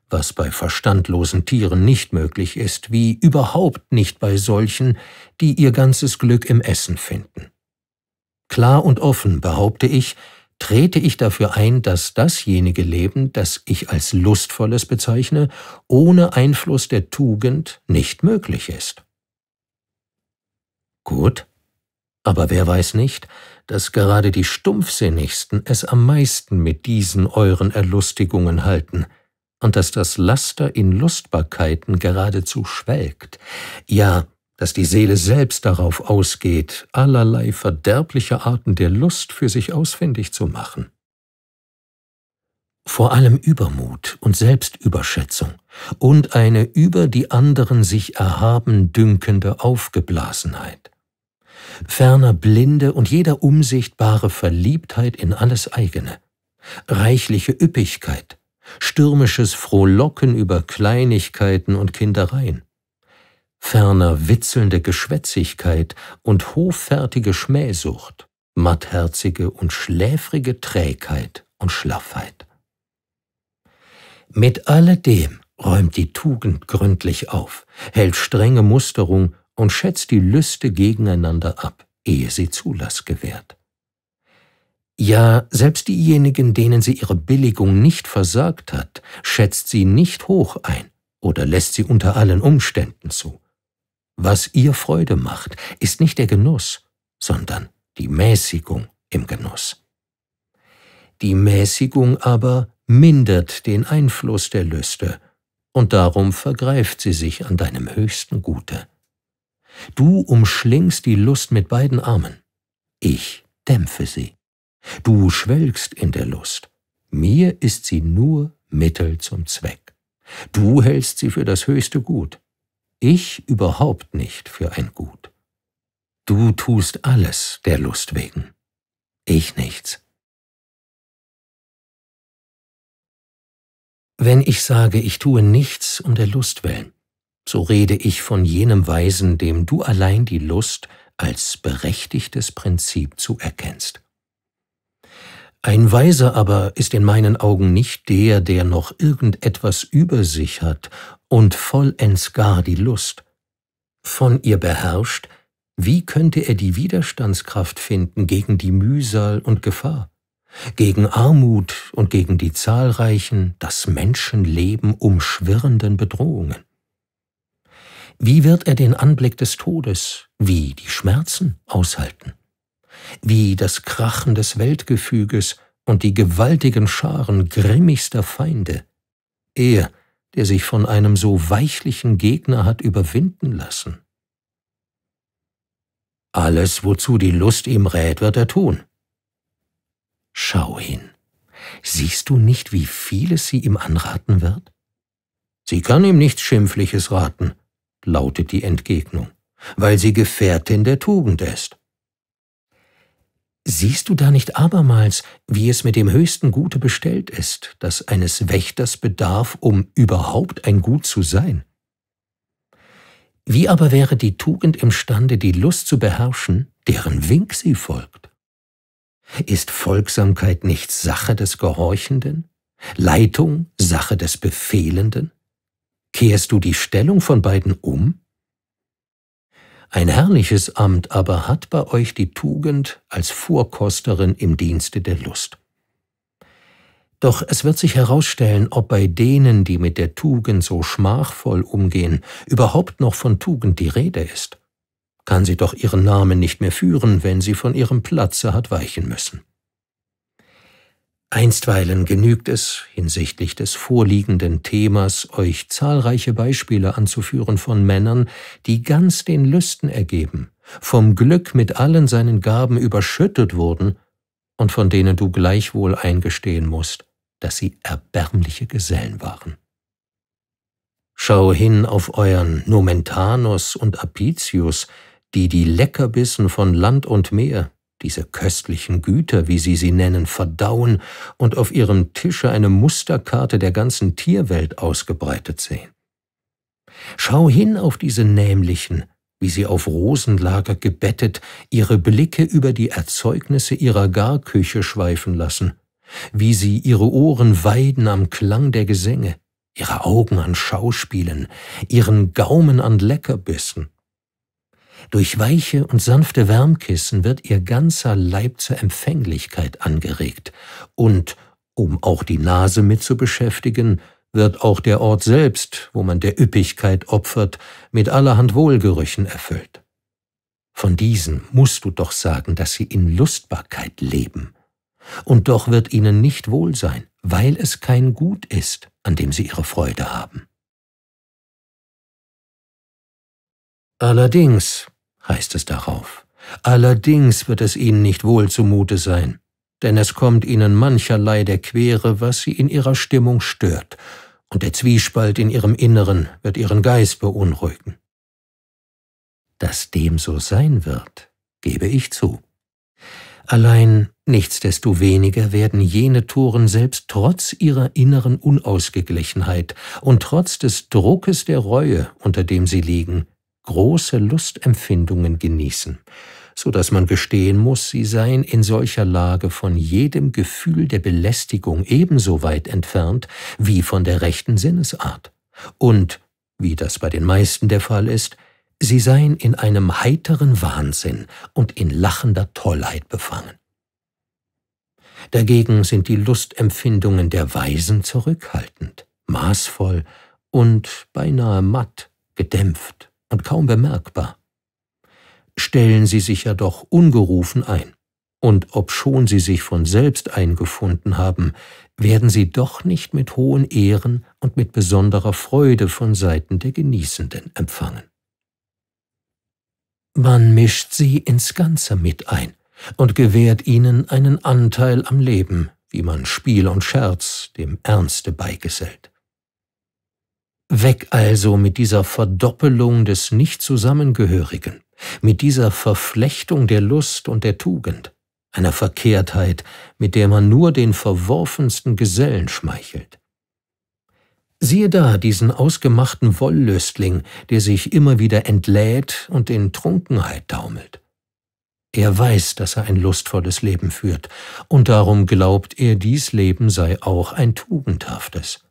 was bei verstandlosen Tieren nicht möglich ist, wie überhaupt nicht bei solchen, die ihr ganzes Glück im Essen finden. Klar und offen behaupte ich, trete ich dafür ein, dass dasjenige Leben, das ich als lustvolles bezeichne, ohne Einfluss der Tugend nicht möglich ist. Gut, aber wer weiß nicht, dass gerade die Stumpfsinnigsten es am meisten mit diesen euren Erlustigungen halten, und dass das Laster in Lustbarkeiten geradezu schwelgt, ja, dass die Seele selbst darauf ausgeht, allerlei verderbliche Arten der Lust für sich ausfindig zu machen. Vor allem Übermut und Selbstüberschätzung und eine über die anderen sich erhaben dünkende Aufgeblasenheit ferner blinde und jeder unsichtbare Verliebtheit in alles eigene, reichliche Üppigkeit, stürmisches Frohlocken über Kleinigkeiten und Kindereien, ferner witzelnde Geschwätzigkeit und hoffärtige Schmähsucht, mattherzige und schläfrige Trägheit und Schlaffheit. Mit alledem räumt die Tugend gründlich auf, hält strenge Musterung und schätzt die Lüste gegeneinander ab, ehe sie Zulass gewährt. Ja, selbst diejenigen, denen sie ihre Billigung nicht versagt hat, schätzt sie nicht hoch ein oder lässt sie unter allen Umständen zu. Was ihr Freude macht, ist nicht der Genuss, sondern die Mäßigung im Genuss. Die Mäßigung aber mindert den Einfluss der Lüste, und darum vergreift sie sich an deinem höchsten Gute. Du umschlingst die Lust mit beiden Armen. Ich dämpfe sie. Du schwelgst in der Lust. Mir ist sie nur Mittel zum Zweck. Du hältst sie für das höchste Gut. Ich überhaupt nicht für ein Gut. Du tust alles der Lust wegen. Ich nichts. Wenn ich sage, ich tue nichts um der Lust willen, so rede ich von jenem Weisen, dem du allein die Lust als berechtigtes Prinzip zuerkennst. Ein Weiser aber ist in meinen Augen nicht der, der noch irgendetwas über sich hat und vollends gar die Lust. Von ihr beherrscht, wie könnte er die Widerstandskraft finden gegen die Mühsal und Gefahr, gegen Armut und gegen die zahlreichen, das Menschenleben umschwirrenden Bedrohungen? Wie wird er den Anblick des Todes, wie die Schmerzen aushalten? Wie das Krachen des Weltgefüges und die gewaltigen Scharen grimmigster Feinde? Er, der sich von einem so weichlichen Gegner hat überwinden lassen. Alles, wozu die Lust ihm rät, wird er tun. Schau hin. Siehst du nicht, wie vieles sie ihm anraten wird? Sie kann ihm nichts Schimpfliches raten, lautet die Entgegnung, weil sie Gefährtin der Tugend ist. Siehst du da nicht abermals, wie es mit dem höchsten Gute bestellt ist, das eines Wächters bedarf, um überhaupt ein Gut zu sein? Wie aber wäre die Tugend imstande, die Lust zu beherrschen, deren Wink sie folgt? Ist Folgsamkeit nicht Sache des Gehorchenden, Leitung Sache des Befehlenden? Kehrst du die Stellung von beiden um? Ein herrliches Amt aber hat bei euch die Tugend als Vorkosterin im Dienste der Lust. Doch es wird sich herausstellen, ob bei denen, die mit der Tugend so schmachvoll umgehen, überhaupt noch von Tugend die Rede ist. Kann sie doch ihren Namen nicht mehr führen, wenn sie von ihrem Platze hat weichen müssen. Einstweilen genügt es, hinsichtlich des vorliegenden Themas euch zahlreiche Beispiele anzuführen von Männern, die ganz den Lüsten ergeben, vom Glück mit allen seinen Gaben überschüttet wurden und von denen du gleichwohl eingestehen musst, dass sie erbärmliche Gesellen waren. Schau hin auf euren Nomentanus und Apicius, die die Leckerbissen von Land und Meer, diese köstlichen Güter, wie sie sie nennen, verdauen und auf ihrem Tische eine Musterkarte der ganzen Tierwelt ausgebreitet sehen. Schau hin auf diese nämlichen, wie sie auf Rosenlager gebettet ihre Blicke über die Erzeugnisse ihrer Garküche schweifen lassen, wie sie ihre Ohren weiden am Klang der Gesänge, ihre Augen an Schauspielen, ihren Gaumen an Leckerbissen, durch weiche und sanfte Wärmkissen wird ihr ganzer Leib zur Empfänglichkeit angeregt. Und, um auch die Nase mit zu beschäftigen, wird auch der Ort selbst, wo man der Üppigkeit opfert, mit allerhand Wohlgerüchen erfüllt. Von diesen musst du doch sagen, dass sie in Lustbarkeit leben. Und doch wird ihnen nicht wohl sein, weil es kein Gut ist, an dem sie ihre Freude haben. Allerdings, heißt es darauf, allerdings wird es ihnen nicht wohl zumute sein, denn es kommt ihnen mancherlei der Quere, was sie in ihrer Stimmung stört, und der Zwiespalt in ihrem Inneren wird ihren Geist beunruhigen. Dass dem so sein wird, gebe ich zu. Allein nichtsdestoweniger werden jene Toren selbst trotz ihrer inneren Unausgeglichenheit und trotz des Druckes der Reue, unter dem sie liegen, große Lustempfindungen genießen, so dass man gestehen muss, sie seien in solcher Lage von jedem Gefühl der Belästigung ebenso weit entfernt wie von der rechten Sinnesart. Und, wie das bei den meisten der Fall ist, sie seien in einem heiteren Wahnsinn und in lachender Tollheit befangen. Dagegen sind die Lustempfindungen der Weisen zurückhaltend, maßvoll und beinahe matt, gedämpft und kaum bemerkbar. Stellen sie sich ja doch ungerufen ein, und obschon sie sich von selbst eingefunden haben, werden sie doch nicht mit hohen Ehren und mit besonderer Freude von Seiten der Genießenden empfangen. Man mischt sie ins Ganze mit ein und gewährt ihnen einen Anteil am Leben, wie man Spiel und Scherz dem Ernste beigesellt. Weg also mit dieser Verdoppelung des Nichtzusammengehörigen, mit dieser Verflechtung der Lust und der Tugend, einer Verkehrtheit, mit der man nur den verworfensten Gesellen schmeichelt. Siehe da diesen ausgemachten Wollüstling, der sich immer wieder entlädt und in Trunkenheit taumelt. Er weiß, dass er ein lustvolles Leben führt, und darum glaubt er, dies Leben sei auch ein tugendhaftes.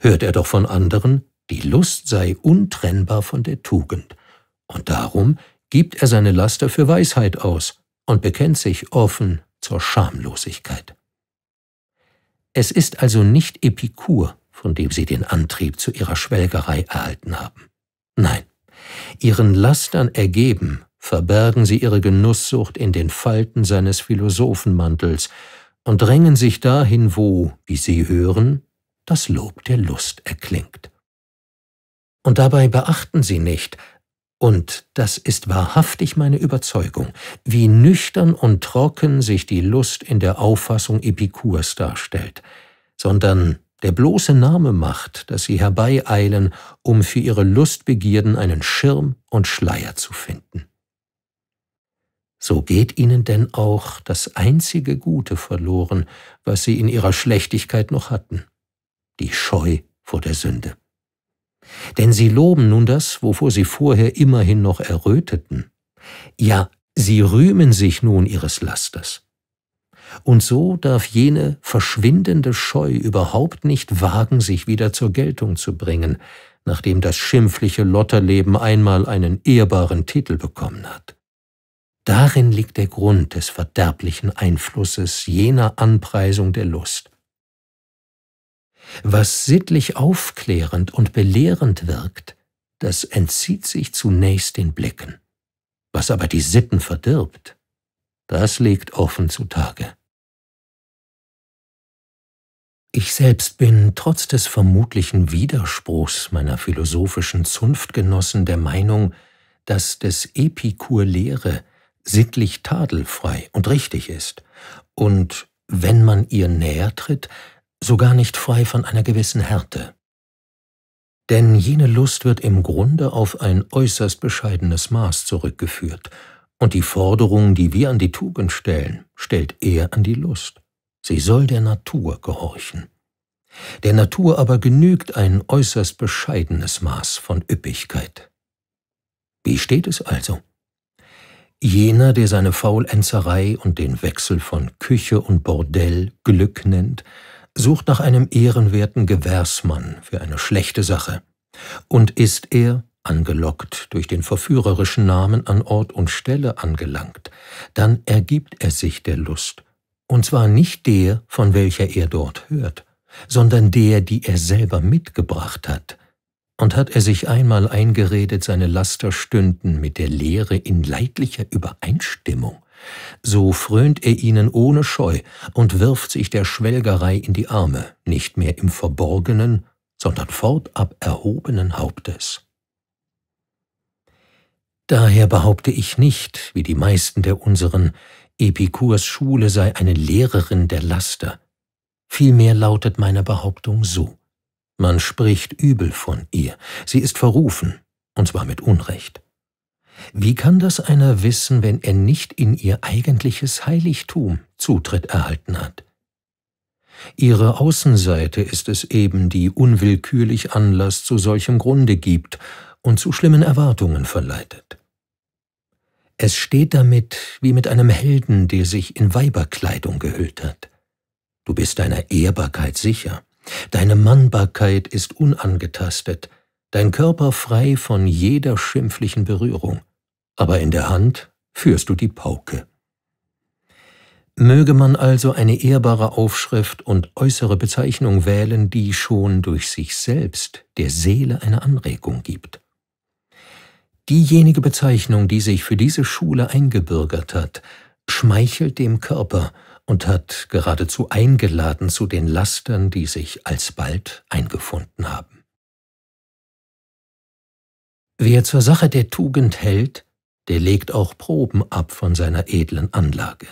Hört er doch von anderen, die Lust sei untrennbar von der Tugend. Und darum gibt er seine Laster für Weisheit aus und bekennt sich offen zur Schamlosigkeit. Es ist also nicht Epikur, von dem sie den Antrieb zu ihrer Schwelgerei erhalten haben. Nein, ihren Lastern ergeben, verbergen sie ihre Genusssucht in den Falten seines Philosophenmantels und drängen sich dahin, wo, wie sie hören, das Lob der Lust erklingt und dabei beachten sie nicht, und das ist wahrhaftig meine Überzeugung, wie nüchtern und trocken sich die Lust in der Auffassung Epikurs darstellt, sondern der bloße Name macht, dass sie herbeieilen, um für ihre Lustbegierden einen Schirm und Schleier zu finden. So geht ihnen denn auch das einzige Gute verloren, was sie in ihrer Schlechtigkeit noch hatten, die Scheu vor der Sünde. Denn sie loben nun das, wovor sie vorher immerhin noch erröteten. Ja, sie rühmen sich nun ihres Lasters. Und so darf jene verschwindende Scheu überhaupt nicht wagen, sich wieder zur Geltung zu bringen, nachdem das schimpfliche Lotterleben einmal einen ehrbaren Titel bekommen hat. Darin liegt der Grund des verderblichen Einflusses jener Anpreisung der Lust. Was sittlich aufklärend und belehrend wirkt, das entzieht sich zunächst den Blicken. Was aber die Sitten verdirbt, das legt offen zutage. Ich selbst bin trotz des vermutlichen Widerspruchs meiner philosophischen Zunftgenossen der Meinung, dass des Epikur Lehre sittlich tadelfrei und richtig ist, und wenn man ihr näher tritt, so gar nicht frei von einer gewissen Härte. Denn jene Lust wird im Grunde auf ein äußerst bescheidenes Maß zurückgeführt, und die Forderung, die wir an die Tugend stellen, stellt er an die Lust. Sie soll der Natur gehorchen. Der Natur aber genügt ein äußerst bescheidenes Maß von Üppigkeit. Wie steht es also? Jener, der seine Faulenzerei und den Wechsel von Küche und Bordell Glück nennt, sucht nach einem ehrenwerten Gewährsmann für eine schlechte Sache. Und ist er, angelockt durch den verführerischen Namen an Ort und Stelle angelangt, dann ergibt er sich der Lust, und zwar nicht der, von welcher er dort hört, sondern der, die er selber mitgebracht hat. Und hat er sich einmal eingeredet, seine Laster stünden mit der Lehre in leidlicher Übereinstimmung, so frönt er ihnen ohne Scheu und wirft sich der Schwelgerei in die Arme, nicht mehr im verborgenen, sondern fortab erhobenen Hauptes. Daher behaupte ich nicht, wie die meisten der unseren, Epikurs Schule sei eine Lehrerin der Laster. Vielmehr lautet meine Behauptung so. Man spricht übel von ihr, sie ist verrufen, und zwar mit Unrecht. Wie kann das einer wissen, wenn er nicht in ihr eigentliches Heiligtum Zutritt erhalten hat? Ihre Außenseite ist es eben, die unwillkürlich Anlass zu solchem Grunde gibt und zu schlimmen Erwartungen verleitet. Es steht damit wie mit einem Helden, der sich in Weiberkleidung gehüllt hat. Du bist deiner Ehrbarkeit sicher, deine Mannbarkeit ist unangetastet, dein Körper frei von jeder schimpflichen Berührung aber in der Hand führst du die Pauke. Möge man also eine ehrbare Aufschrift und äußere Bezeichnung wählen, die schon durch sich selbst der Seele eine Anregung gibt. Diejenige Bezeichnung, die sich für diese Schule eingebürgert hat, schmeichelt dem Körper und hat geradezu eingeladen zu den Lastern, die sich alsbald eingefunden haben. Wer zur Sache der Tugend hält, der legt auch Proben ab von seiner edlen Anlage.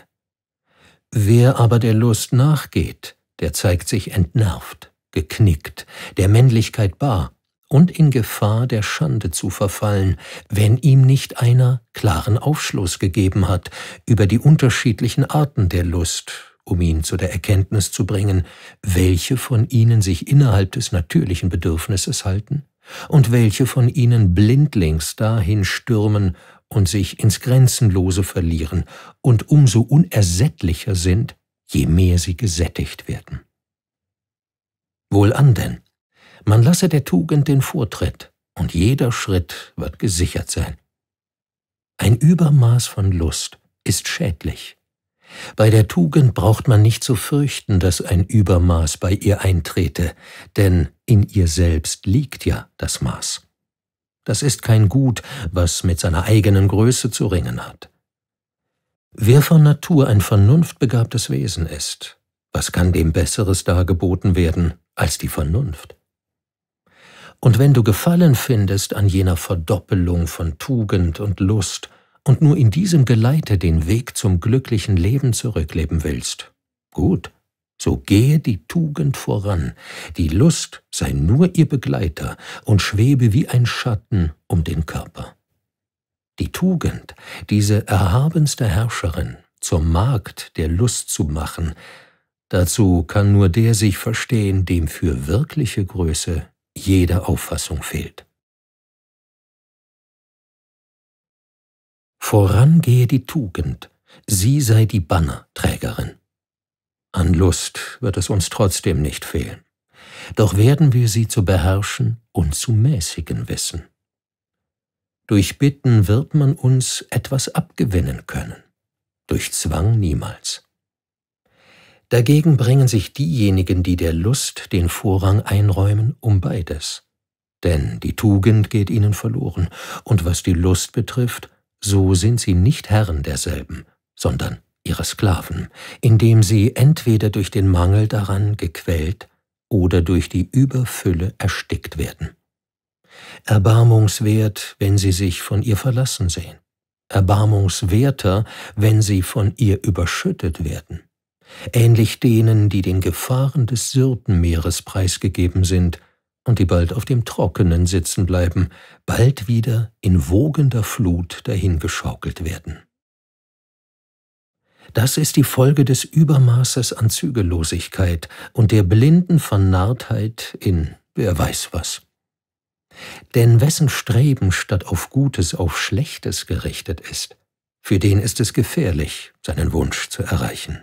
Wer aber der Lust nachgeht, der zeigt sich entnervt, geknickt, der Männlichkeit bar und in Gefahr, der Schande zu verfallen, wenn ihm nicht einer klaren Aufschluss gegeben hat über die unterschiedlichen Arten der Lust, um ihn zu der Erkenntnis zu bringen, welche von ihnen sich innerhalb des natürlichen Bedürfnisses halten und welche von ihnen blindlings dahin stürmen, und sich ins Grenzenlose verlieren und umso unersättlicher sind, je mehr sie gesättigt werden. Wohlan denn, man lasse der Tugend den Vortritt, und jeder Schritt wird gesichert sein. Ein Übermaß von Lust ist schädlich. Bei der Tugend braucht man nicht zu fürchten, dass ein Übermaß bei ihr eintrete, denn in ihr selbst liegt ja das Maß. Das ist kein Gut, was mit seiner eigenen Größe zu ringen hat. Wer von Natur ein vernunftbegabtes Wesen ist, was kann dem Besseres dargeboten werden als die Vernunft? Und wenn du Gefallen findest an jener Verdoppelung von Tugend und Lust und nur in diesem Geleite den Weg zum glücklichen Leben zurückleben willst, gut, so gehe die Tugend voran, die Lust sei nur ihr Begleiter und schwebe wie ein Schatten um den Körper. Die Tugend, diese erhabenste Herrscherin, zur Magd der Lust zu machen, dazu kann nur der sich verstehen, dem für wirkliche Größe jede Auffassung fehlt. Voran gehe die Tugend, sie sei die Bannerträgerin. An Lust wird es uns trotzdem nicht fehlen. Doch werden wir sie zu beherrschen und zu mäßigen wissen. Durch Bitten wird man uns etwas abgewinnen können, durch Zwang niemals. Dagegen bringen sich diejenigen, die der Lust den Vorrang einräumen, um beides. Denn die Tugend geht ihnen verloren, und was die Lust betrifft, so sind sie nicht Herren derselben, sondern ihre Sklaven, indem sie entweder durch den Mangel daran gequält oder durch die Überfülle erstickt werden. Erbarmungswert, wenn sie sich von ihr verlassen sehen. Erbarmungswerter, wenn sie von ihr überschüttet werden. Ähnlich denen, die den Gefahren des Syrtenmeeres preisgegeben sind und die bald auf dem Trockenen sitzen bleiben, bald wieder in wogender Flut dahingeschaukelt werden. Das ist die Folge des Übermaßes an Zügellosigkeit und der blinden Vernarrtheit in wer weiß was. Denn wessen Streben statt auf Gutes auf Schlechtes gerichtet ist, für den ist es gefährlich, seinen Wunsch zu erreichen.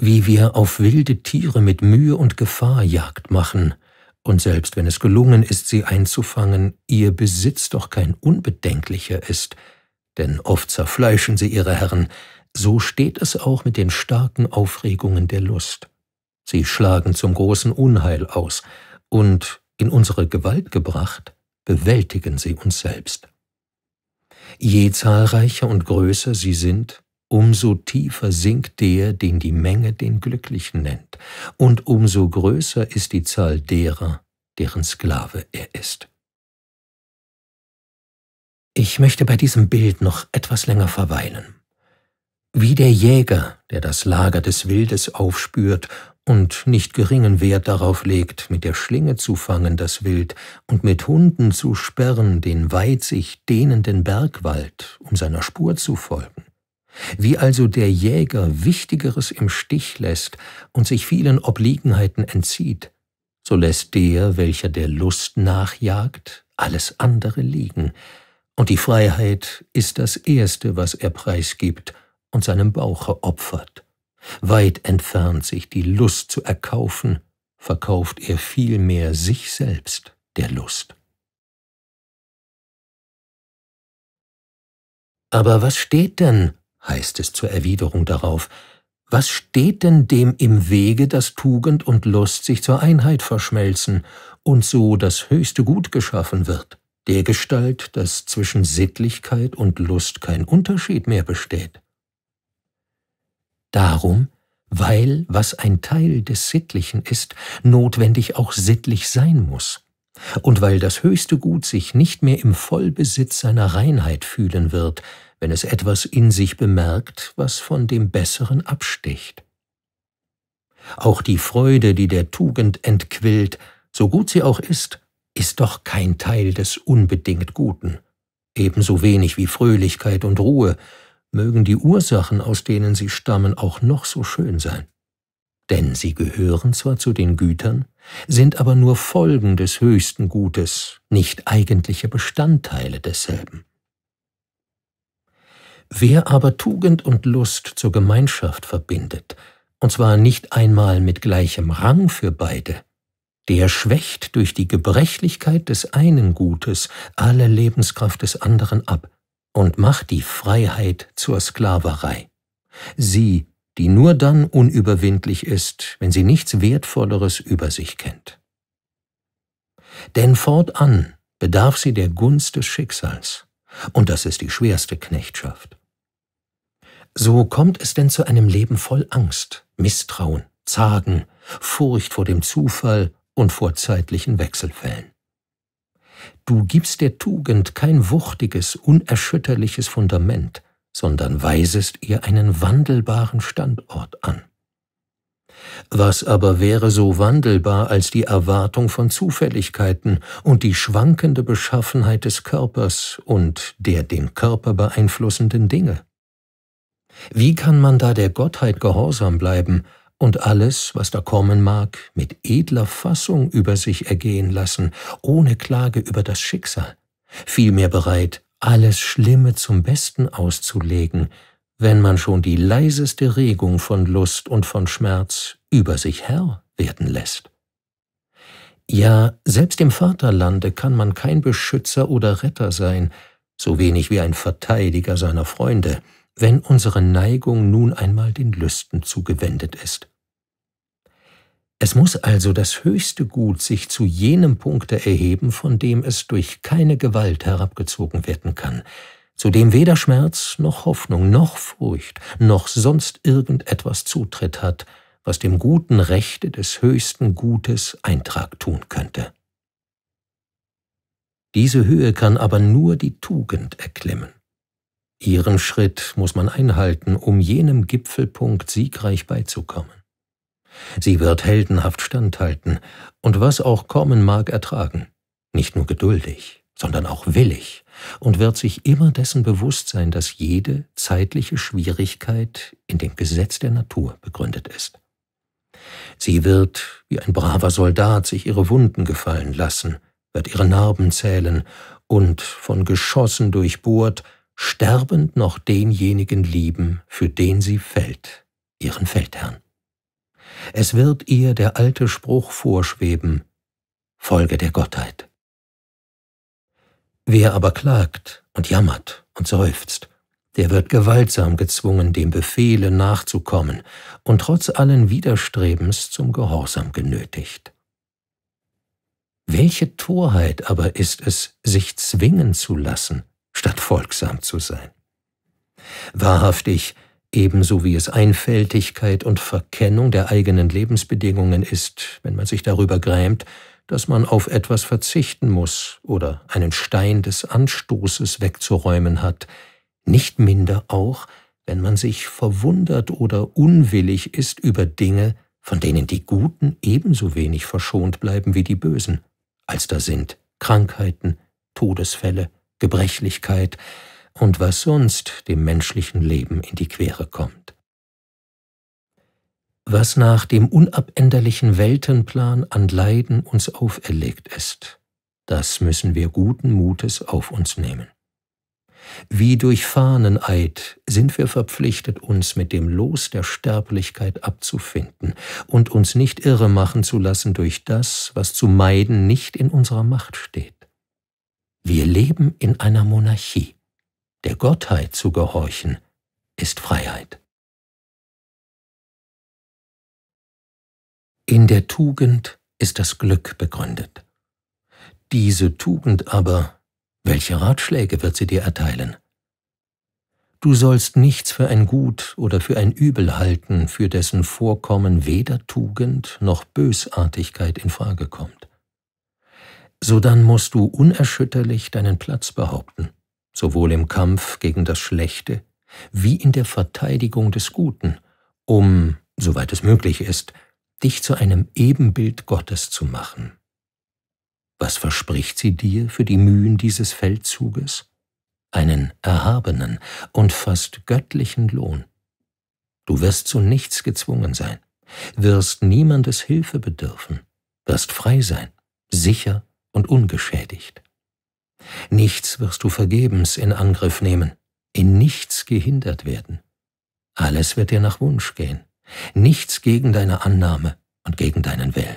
Wie wir auf wilde Tiere mit Mühe und Gefahr Jagd machen, und selbst wenn es gelungen ist, sie einzufangen, ihr Besitz doch kein unbedenklicher ist, denn oft zerfleischen sie ihre Herren, so steht es auch mit den starken Aufregungen der Lust. Sie schlagen zum großen Unheil aus, und in unsere Gewalt gebracht, bewältigen sie uns selbst. Je zahlreicher und größer sie sind, umso tiefer sinkt der, den die Menge den Glücklichen nennt, und umso größer ist die Zahl derer, deren Sklave er ist. Ich möchte bei diesem Bild noch etwas länger verweilen. Wie der Jäger, der das Lager des Wildes aufspürt und nicht geringen Wert darauf legt, mit der Schlinge zu fangen das Wild und mit Hunden zu sperren den weit sich dehnenden Bergwald, um seiner Spur zu folgen. Wie also der Jäger Wichtigeres im Stich lässt und sich vielen Obliegenheiten entzieht, so lässt der, welcher der Lust nachjagt, alles andere liegen, und die Freiheit ist das Erste, was er preisgibt und seinem Bauche opfert. Weit entfernt sich die Lust zu erkaufen, verkauft er vielmehr sich selbst der Lust. Aber was steht denn, heißt es zur Erwiderung darauf, was steht denn dem im Wege, dass Tugend und Lust sich zur Einheit verschmelzen und so das höchste Gut geschaffen wird? der Gestalt, dass zwischen Sittlichkeit und Lust kein Unterschied mehr besteht. Darum, weil was ein Teil des Sittlichen ist, notwendig auch sittlich sein muss, und weil das höchste Gut sich nicht mehr im Vollbesitz seiner Reinheit fühlen wird, wenn es etwas in sich bemerkt, was von dem Besseren absticht. Auch die Freude, die der Tugend entquillt, so gut sie auch ist, ist doch kein Teil des unbedingt Guten. Ebenso wenig wie Fröhlichkeit und Ruhe mögen die Ursachen, aus denen sie stammen, auch noch so schön sein. Denn sie gehören zwar zu den Gütern, sind aber nur Folgen des höchsten Gutes, nicht eigentliche Bestandteile desselben. Wer aber Tugend und Lust zur Gemeinschaft verbindet, und zwar nicht einmal mit gleichem Rang für beide, der schwächt durch die Gebrechlichkeit des einen Gutes alle Lebenskraft des anderen ab und macht die Freiheit zur Sklaverei. Sie, die nur dann unüberwindlich ist, wenn sie nichts Wertvolleres über sich kennt. Denn fortan bedarf sie der Gunst des Schicksals, und das ist die schwerste Knechtschaft. So kommt es denn zu einem Leben voll Angst, Misstrauen, Zagen, Furcht vor dem Zufall und vorzeitlichen Wechselfällen. Du gibst der Tugend kein wuchtiges, unerschütterliches Fundament, sondern weisest ihr einen wandelbaren Standort an. Was aber wäre so wandelbar als die Erwartung von Zufälligkeiten und die schwankende Beschaffenheit des Körpers und der den Körper beeinflussenden Dinge? Wie kann man da der Gottheit gehorsam bleiben, und alles, was da kommen mag, mit edler Fassung über sich ergehen lassen, ohne Klage über das Schicksal, vielmehr bereit, alles Schlimme zum Besten auszulegen, wenn man schon die leiseste Regung von Lust und von Schmerz über sich Herr werden lässt. Ja, selbst im Vaterlande kann man kein Beschützer oder Retter sein, so wenig wie ein Verteidiger seiner Freunde, wenn unsere Neigung nun einmal den Lüsten zugewendet ist. Es muss also das höchste Gut sich zu jenem Punkte erheben, von dem es durch keine Gewalt herabgezogen werden kann, zu dem weder Schmerz noch Hoffnung noch Furcht noch sonst irgendetwas Zutritt hat, was dem guten Rechte des höchsten Gutes Eintrag tun könnte. Diese Höhe kann aber nur die Tugend erklimmen. Ihren Schritt muss man einhalten, um jenem Gipfelpunkt siegreich beizukommen. Sie wird heldenhaft standhalten und was auch kommen mag ertragen, nicht nur geduldig, sondern auch willig, und wird sich immer dessen bewusst sein, dass jede zeitliche Schwierigkeit in dem Gesetz der Natur begründet ist. Sie wird, wie ein braver Soldat, sich ihre Wunden gefallen lassen, wird ihre Narben zählen und, von Geschossen durchbohrt, sterbend noch denjenigen lieben, für den sie fällt, ihren Feldherrn. Es wird ihr der alte Spruch vorschweben, Folge der Gottheit. Wer aber klagt und jammert und seufzt, der wird gewaltsam gezwungen, dem Befehle nachzukommen und trotz allen Widerstrebens zum Gehorsam genötigt. Welche Torheit aber ist es, sich zwingen zu lassen, statt folgsam zu sein? Wahrhaftig, ebenso wie es Einfältigkeit und Verkennung der eigenen Lebensbedingungen ist, wenn man sich darüber grämt, dass man auf etwas verzichten muss oder einen Stein des Anstoßes wegzuräumen hat, nicht minder auch, wenn man sich verwundert oder unwillig ist über Dinge, von denen die Guten ebenso wenig verschont bleiben wie die Bösen, als da sind Krankheiten, Todesfälle, Gebrechlichkeit, und was sonst dem menschlichen Leben in die Quere kommt. Was nach dem unabänderlichen Weltenplan an Leiden uns auferlegt ist, das müssen wir guten Mutes auf uns nehmen. Wie durch Fahneneid sind wir verpflichtet, uns mit dem Los der Sterblichkeit abzufinden und uns nicht irre machen zu lassen durch das, was zu meiden nicht in unserer Macht steht. Wir leben in einer Monarchie der Gottheit zu gehorchen, ist Freiheit. In der Tugend ist das Glück begründet. Diese Tugend aber, welche Ratschläge wird sie dir erteilen? Du sollst nichts für ein Gut oder für ein Übel halten, für dessen Vorkommen weder Tugend noch Bösartigkeit in Frage kommt. Sodann musst du unerschütterlich deinen Platz behaupten sowohl im Kampf gegen das Schlechte wie in der Verteidigung des Guten, um, soweit es möglich ist, dich zu einem Ebenbild Gottes zu machen. Was verspricht sie dir für die Mühen dieses Feldzuges? Einen erhabenen und fast göttlichen Lohn. Du wirst zu nichts gezwungen sein, wirst niemandes Hilfe bedürfen, wirst frei sein, sicher und ungeschädigt. Nichts wirst du vergebens in Angriff nehmen, in nichts gehindert werden. Alles wird dir nach Wunsch gehen, nichts gegen deine Annahme und gegen deinen Willen.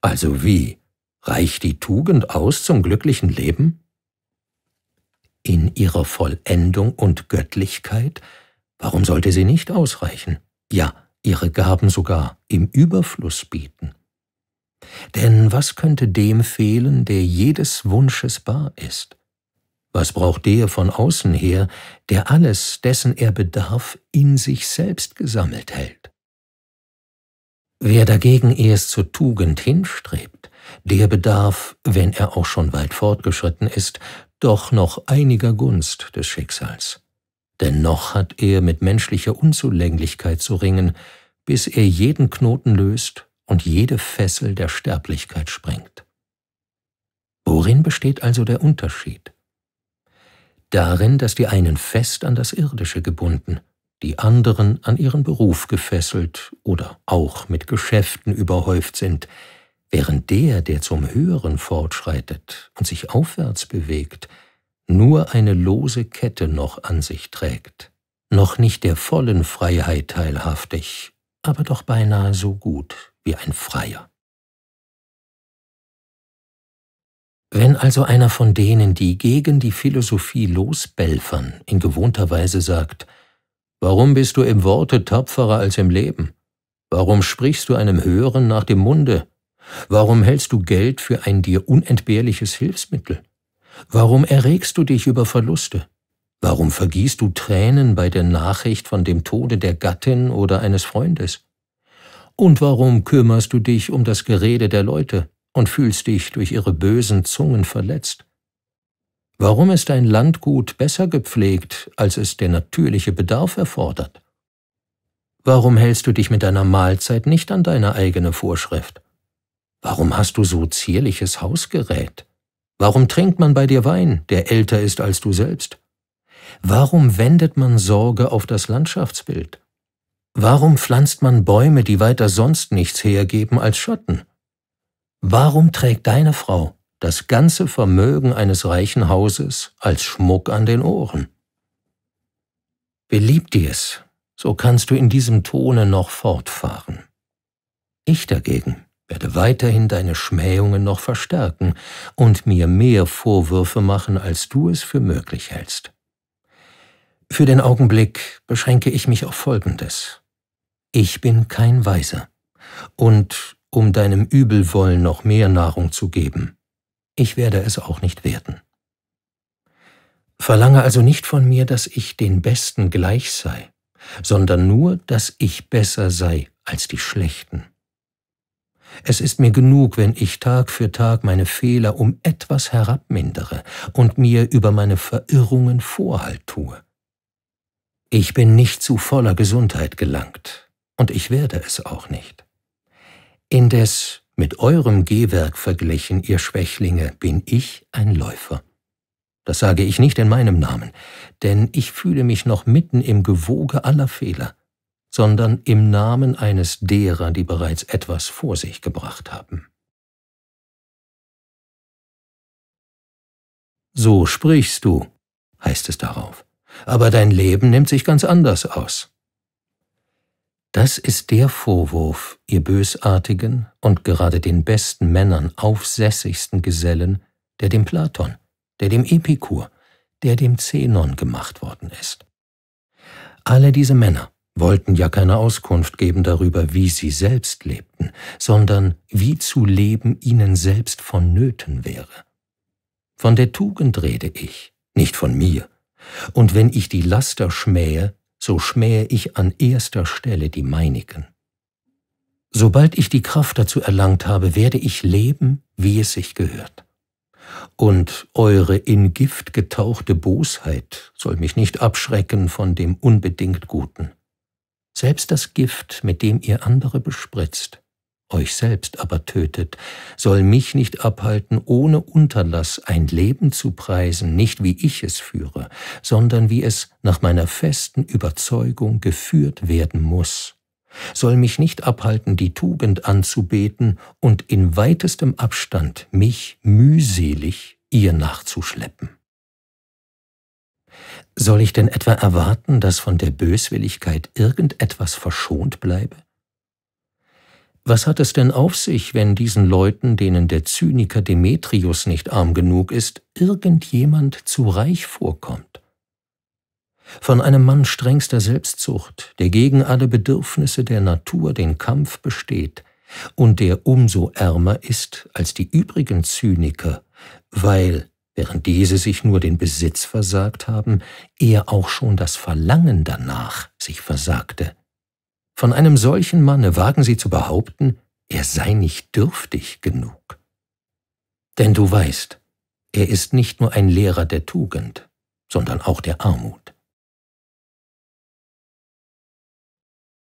Also wie? Reicht die Tugend aus zum glücklichen Leben? In ihrer Vollendung und Göttlichkeit? Warum sollte sie nicht ausreichen? Ja, ihre Gaben sogar im Überfluss bieten. Denn was könnte dem fehlen, der jedes Wunsches bar ist? Was braucht der von außen her, der alles, dessen er bedarf, in sich selbst gesammelt hält? Wer dagegen erst zur Tugend hinstrebt, der bedarf, wenn er auch schon weit fortgeschritten ist, doch noch einiger Gunst des Schicksals. Denn noch hat er mit menschlicher Unzulänglichkeit zu ringen, bis er jeden Knoten löst und jede Fessel der Sterblichkeit sprengt. Worin besteht also der Unterschied? Darin, dass die einen fest an das Irdische gebunden, die anderen an ihren Beruf gefesselt oder auch mit Geschäften überhäuft sind, während der, der zum Höheren fortschreitet und sich aufwärts bewegt, nur eine lose Kette noch an sich trägt, noch nicht der vollen Freiheit teilhaftig aber doch beinahe so gut wie ein Freier. Wenn also einer von denen, die gegen die Philosophie losbelfern, in gewohnter Weise sagt, Warum bist du im Worte tapferer als im Leben? Warum sprichst du einem Höheren nach dem Munde? Warum hältst du Geld für ein dir unentbehrliches Hilfsmittel? Warum erregst du dich über Verluste? Warum vergießt du Tränen bei der Nachricht von dem Tode der Gattin oder eines Freundes? Und warum kümmerst du dich um das Gerede der Leute und fühlst dich durch ihre bösen Zungen verletzt? Warum ist dein Landgut besser gepflegt, als es der natürliche Bedarf erfordert? Warum hältst du dich mit deiner Mahlzeit nicht an deine eigene Vorschrift? Warum hast du so zierliches Hausgerät? Warum trinkt man bei dir Wein, der älter ist als du selbst? Warum wendet man Sorge auf das Landschaftsbild? Warum pflanzt man Bäume, die weiter sonst nichts hergeben als Schatten? Warum trägt deine Frau das ganze Vermögen eines reichen Hauses als Schmuck an den Ohren? Beliebt dir's, so kannst du in diesem Tone noch fortfahren. Ich dagegen werde weiterhin deine Schmähungen noch verstärken und mir mehr Vorwürfe machen, als du es für möglich hältst. Für den Augenblick beschränke ich mich auf Folgendes. Ich bin kein Weiser. Und um deinem Übelwollen noch mehr Nahrung zu geben, ich werde es auch nicht werden. Verlange also nicht von mir, dass ich den Besten gleich sei, sondern nur, dass ich besser sei als die Schlechten. Es ist mir genug, wenn ich Tag für Tag meine Fehler um etwas herabmindere und mir über meine Verirrungen Vorhalt tue. Ich bin nicht zu voller Gesundheit gelangt, und ich werde es auch nicht. Indes, mit eurem Gehwerk verglichen, ihr Schwächlinge, bin ich ein Läufer. Das sage ich nicht in meinem Namen, denn ich fühle mich noch mitten im Gewoge aller Fehler, sondern im Namen eines derer, die bereits etwas vor sich gebracht haben. So sprichst du, heißt es darauf aber dein Leben nimmt sich ganz anders aus. Das ist der Vorwurf, ihr bösartigen und gerade den besten Männern aufsässigsten Gesellen, der dem Platon, der dem Epikur, der dem Zenon gemacht worden ist. Alle diese Männer wollten ja keine Auskunft geben darüber, wie sie selbst lebten, sondern wie zu leben ihnen selbst vonnöten wäre. Von der Tugend rede ich, nicht von mir, und wenn ich die Laster schmähe, so schmähe ich an erster Stelle die meinigen. Sobald ich die Kraft dazu erlangt habe, werde ich leben, wie es sich gehört. Und eure in Gift getauchte Bosheit soll mich nicht abschrecken von dem unbedingt Guten. Selbst das Gift, mit dem ihr andere bespritzt, euch selbst aber tötet, soll mich nicht abhalten, ohne Unterlass ein Leben zu preisen, nicht wie ich es führe, sondern wie es nach meiner festen Überzeugung geführt werden muss, soll mich nicht abhalten, die Tugend anzubeten und in weitestem Abstand mich mühselig ihr nachzuschleppen. Soll ich denn etwa erwarten, dass von der Böswilligkeit irgendetwas verschont bleibe? Was hat es denn auf sich, wenn diesen Leuten, denen der Zyniker Demetrius nicht arm genug ist, irgendjemand zu reich vorkommt? Von einem Mann strengster Selbstzucht, der gegen alle Bedürfnisse der Natur den Kampf besteht und der umso ärmer ist als die übrigen Zyniker, weil, während diese sich nur den Besitz versagt haben, er auch schon das Verlangen danach sich versagte. Von einem solchen Manne wagen sie zu behaupten, er sei nicht dürftig genug. Denn du weißt, er ist nicht nur ein Lehrer der Tugend, sondern auch der Armut.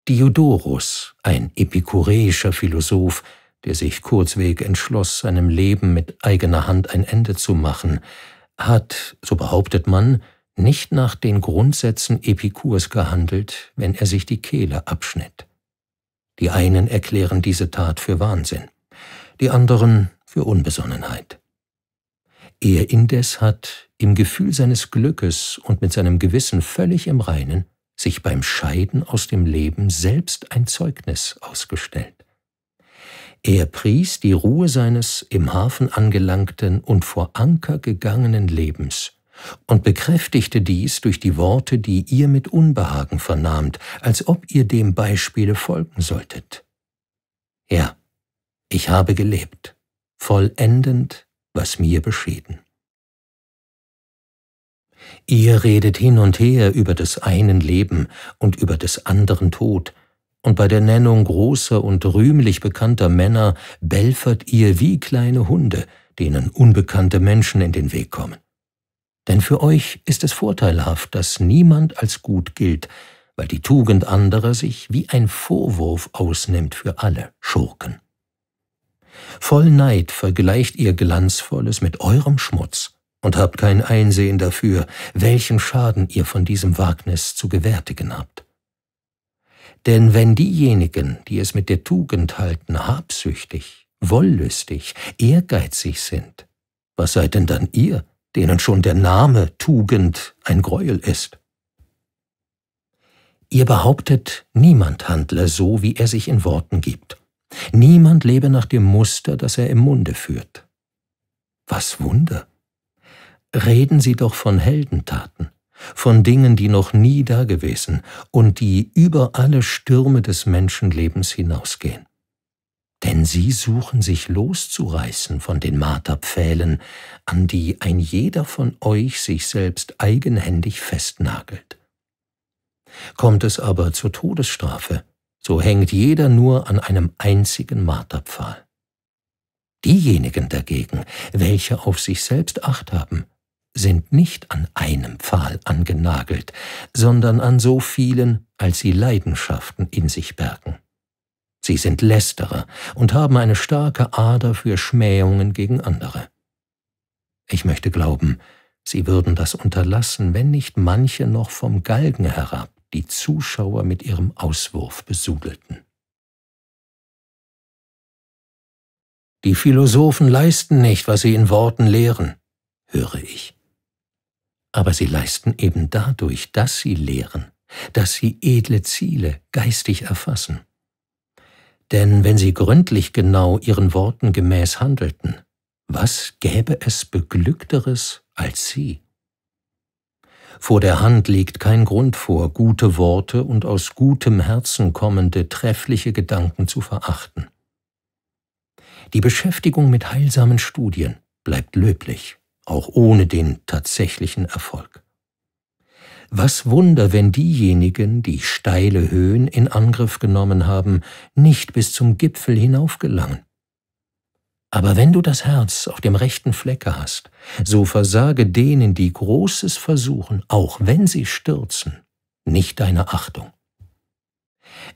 Diodorus, ein epikureischer Philosoph, der sich kurzweg entschloss, seinem Leben mit eigener Hand ein Ende zu machen, hat, so behauptet man, nicht nach den Grundsätzen Epikurs gehandelt, wenn er sich die Kehle abschnitt. Die einen erklären diese Tat für Wahnsinn, die anderen für Unbesonnenheit. Er indes hat, im Gefühl seines Glückes und mit seinem Gewissen völlig im Reinen, sich beim Scheiden aus dem Leben selbst ein Zeugnis ausgestellt. Er pries die Ruhe seines im Hafen angelangten und vor Anker gegangenen Lebens und bekräftigte dies durch die Worte, die ihr mit Unbehagen vernahmt, als ob ihr dem Beispiele folgen solltet. Ja, ich habe gelebt, vollendend, was mir beschieden. Ihr redet hin und her über des einen Leben und über des anderen Tod, und bei der Nennung großer und rühmlich bekannter Männer belfert ihr wie kleine Hunde, denen unbekannte Menschen in den Weg kommen. Denn für euch ist es vorteilhaft, dass niemand als gut gilt, weil die Tugend anderer sich wie ein Vorwurf ausnimmt für alle Schurken. Voll Neid vergleicht ihr Glanzvolles mit eurem Schmutz und habt kein Einsehen dafür, welchen Schaden ihr von diesem Wagnis zu gewärtigen habt. Denn wenn diejenigen, die es mit der Tugend halten, habsüchtig, wollüstig, ehrgeizig sind, was seid denn dann ihr, denen schon der Name Tugend ein Greuel ist. Ihr behauptet, niemand handle so, wie er sich in Worten gibt. Niemand lebe nach dem Muster, das er im Munde führt. Was Wunder! Reden Sie doch von Heldentaten, von Dingen, die noch nie dagewesen und die über alle Stürme des Menschenlebens hinausgehen denn sie suchen sich loszureißen von den Marterpfählen, an die ein jeder von euch sich selbst eigenhändig festnagelt. Kommt es aber zur Todesstrafe, so hängt jeder nur an einem einzigen Marterpfahl. Diejenigen dagegen, welche auf sich selbst acht haben, sind nicht an einem Pfahl angenagelt, sondern an so vielen, als sie Leidenschaften in sich bergen. Sie sind Lästerer und haben eine starke Ader für Schmähungen gegen andere. Ich möchte glauben, sie würden das unterlassen, wenn nicht manche noch vom Galgen herab die Zuschauer mit ihrem Auswurf besudelten. Die Philosophen leisten nicht, was sie in Worten lehren, höre ich. Aber sie leisten eben dadurch, dass sie lehren, dass sie edle Ziele geistig erfassen. Denn wenn sie gründlich genau ihren Worten gemäß handelten, was gäbe es Beglückteres als sie? Vor der Hand liegt kein Grund vor, gute Worte und aus gutem Herzen kommende, treffliche Gedanken zu verachten. Die Beschäftigung mit heilsamen Studien bleibt löblich, auch ohne den tatsächlichen Erfolg. Was Wunder, wenn diejenigen, die steile Höhen in Angriff genommen haben, nicht bis zum Gipfel hinaufgelangen. Aber wenn du das Herz auf dem rechten Flecke hast, so versage denen, die Großes versuchen, auch wenn sie stürzen, nicht deine Achtung.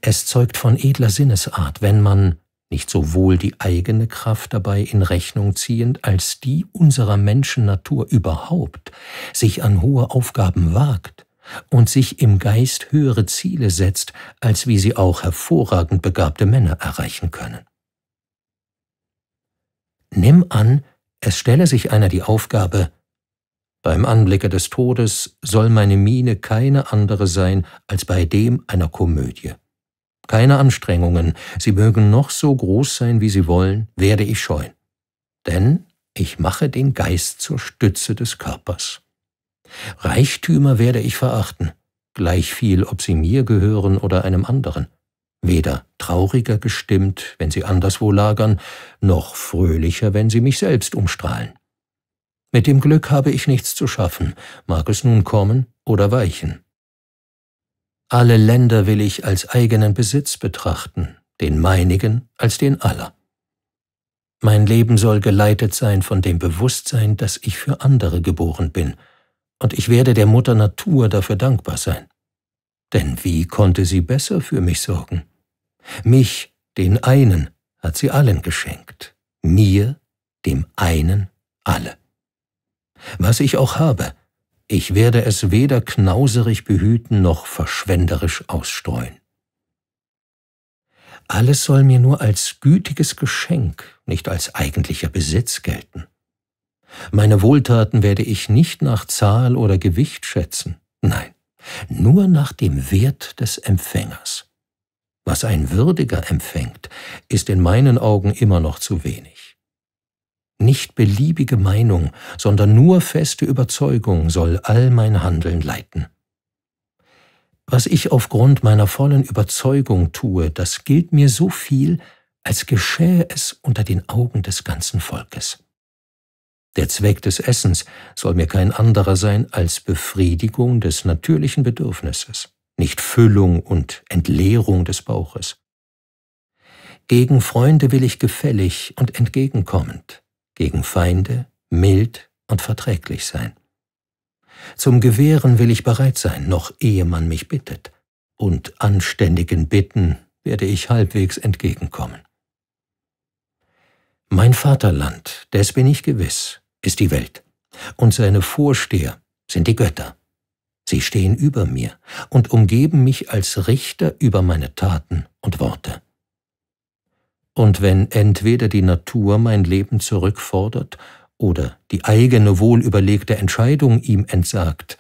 Es zeugt von edler Sinnesart, wenn man nicht sowohl die eigene Kraft dabei in Rechnung ziehend als die unserer Menschennatur überhaupt, sich an hohe Aufgaben wagt und sich im Geist höhere Ziele setzt, als wie sie auch hervorragend begabte Männer erreichen können. Nimm an, es stelle sich einer die Aufgabe, beim Anblicke des Todes soll meine Miene keine andere sein als bei dem einer Komödie keine Anstrengungen, sie mögen noch so groß sein, wie sie wollen, werde ich scheuen. Denn ich mache den Geist zur Stütze des Körpers. Reichtümer werde ich verachten, gleichviel ob sie mir gehören oder einem anderen, weder trauriger gestimmt, wenn sie anderswo lagern, noch fröhlicher, wenn sie mich selbst umstrahlen. Mit dem Glück habe ich nichts zu schaffen, mag es nun kommen oder weichen. Alle Länder will ich als eigenen Besitz betrachten, den meinigen als den aller. Mein Leben soll geleitet sein von dem Bewusstsein, dass ich für andere geboren bin, und ich werde der Mutter Natur dafür dankbar sein. Denn wie konnte sie besser für mich sorgen? Mich, den einen, hat sie allen geschenkt, mir, dem einen, alle. Was ich auch habe, ich werde es weder knauserig behüten noch verschwenderisch ausstreuen. Alles soll mir nur als gütiges Geschenk, nicht als eigentlicher Besitz gelten. Meine Wohltaten werde ich nicht nach Zahl oder Gewicht schätzen, nein, nur nach dem Wert des Empfängers. Was ein Würdiger empfängt, ist in meinen Augen immer noch zu wenig. Nicht beliebige Meinung, sondern nur feste Überzeugung soll all mein Handeln leiten. Was ich aufgrund meiner vollen Überzeugung tue, das gilt mir so viel, als geschähe es unter den Augen des ganzen Volkes. Der Zweck des Essens soll mir kein anderer sein als Befriedigung des natürlichen Bedürfnisses, nicht Füllung und Entleerung des Bauches. Gegen Freunde will ich gefällig und entgegenkommend, gegen Feinde mild und verträglich sein. Zum Gewähren will ich bereit sein, noch ehe man mich bittet, und anständigen Bitten werde ich halbwegs entgegenkommen. Mein Vaterland, des bin ich gewiss, ist die Welt, und seine Vorsteher sind die Götter. Sie stehen über mir und umgeben mich als Richter über meine Taten und Worte und wenn entweder die Natur mein Leben zurückfordert oder die eigene wohlüberlegte Entscheidung ihm entsagt,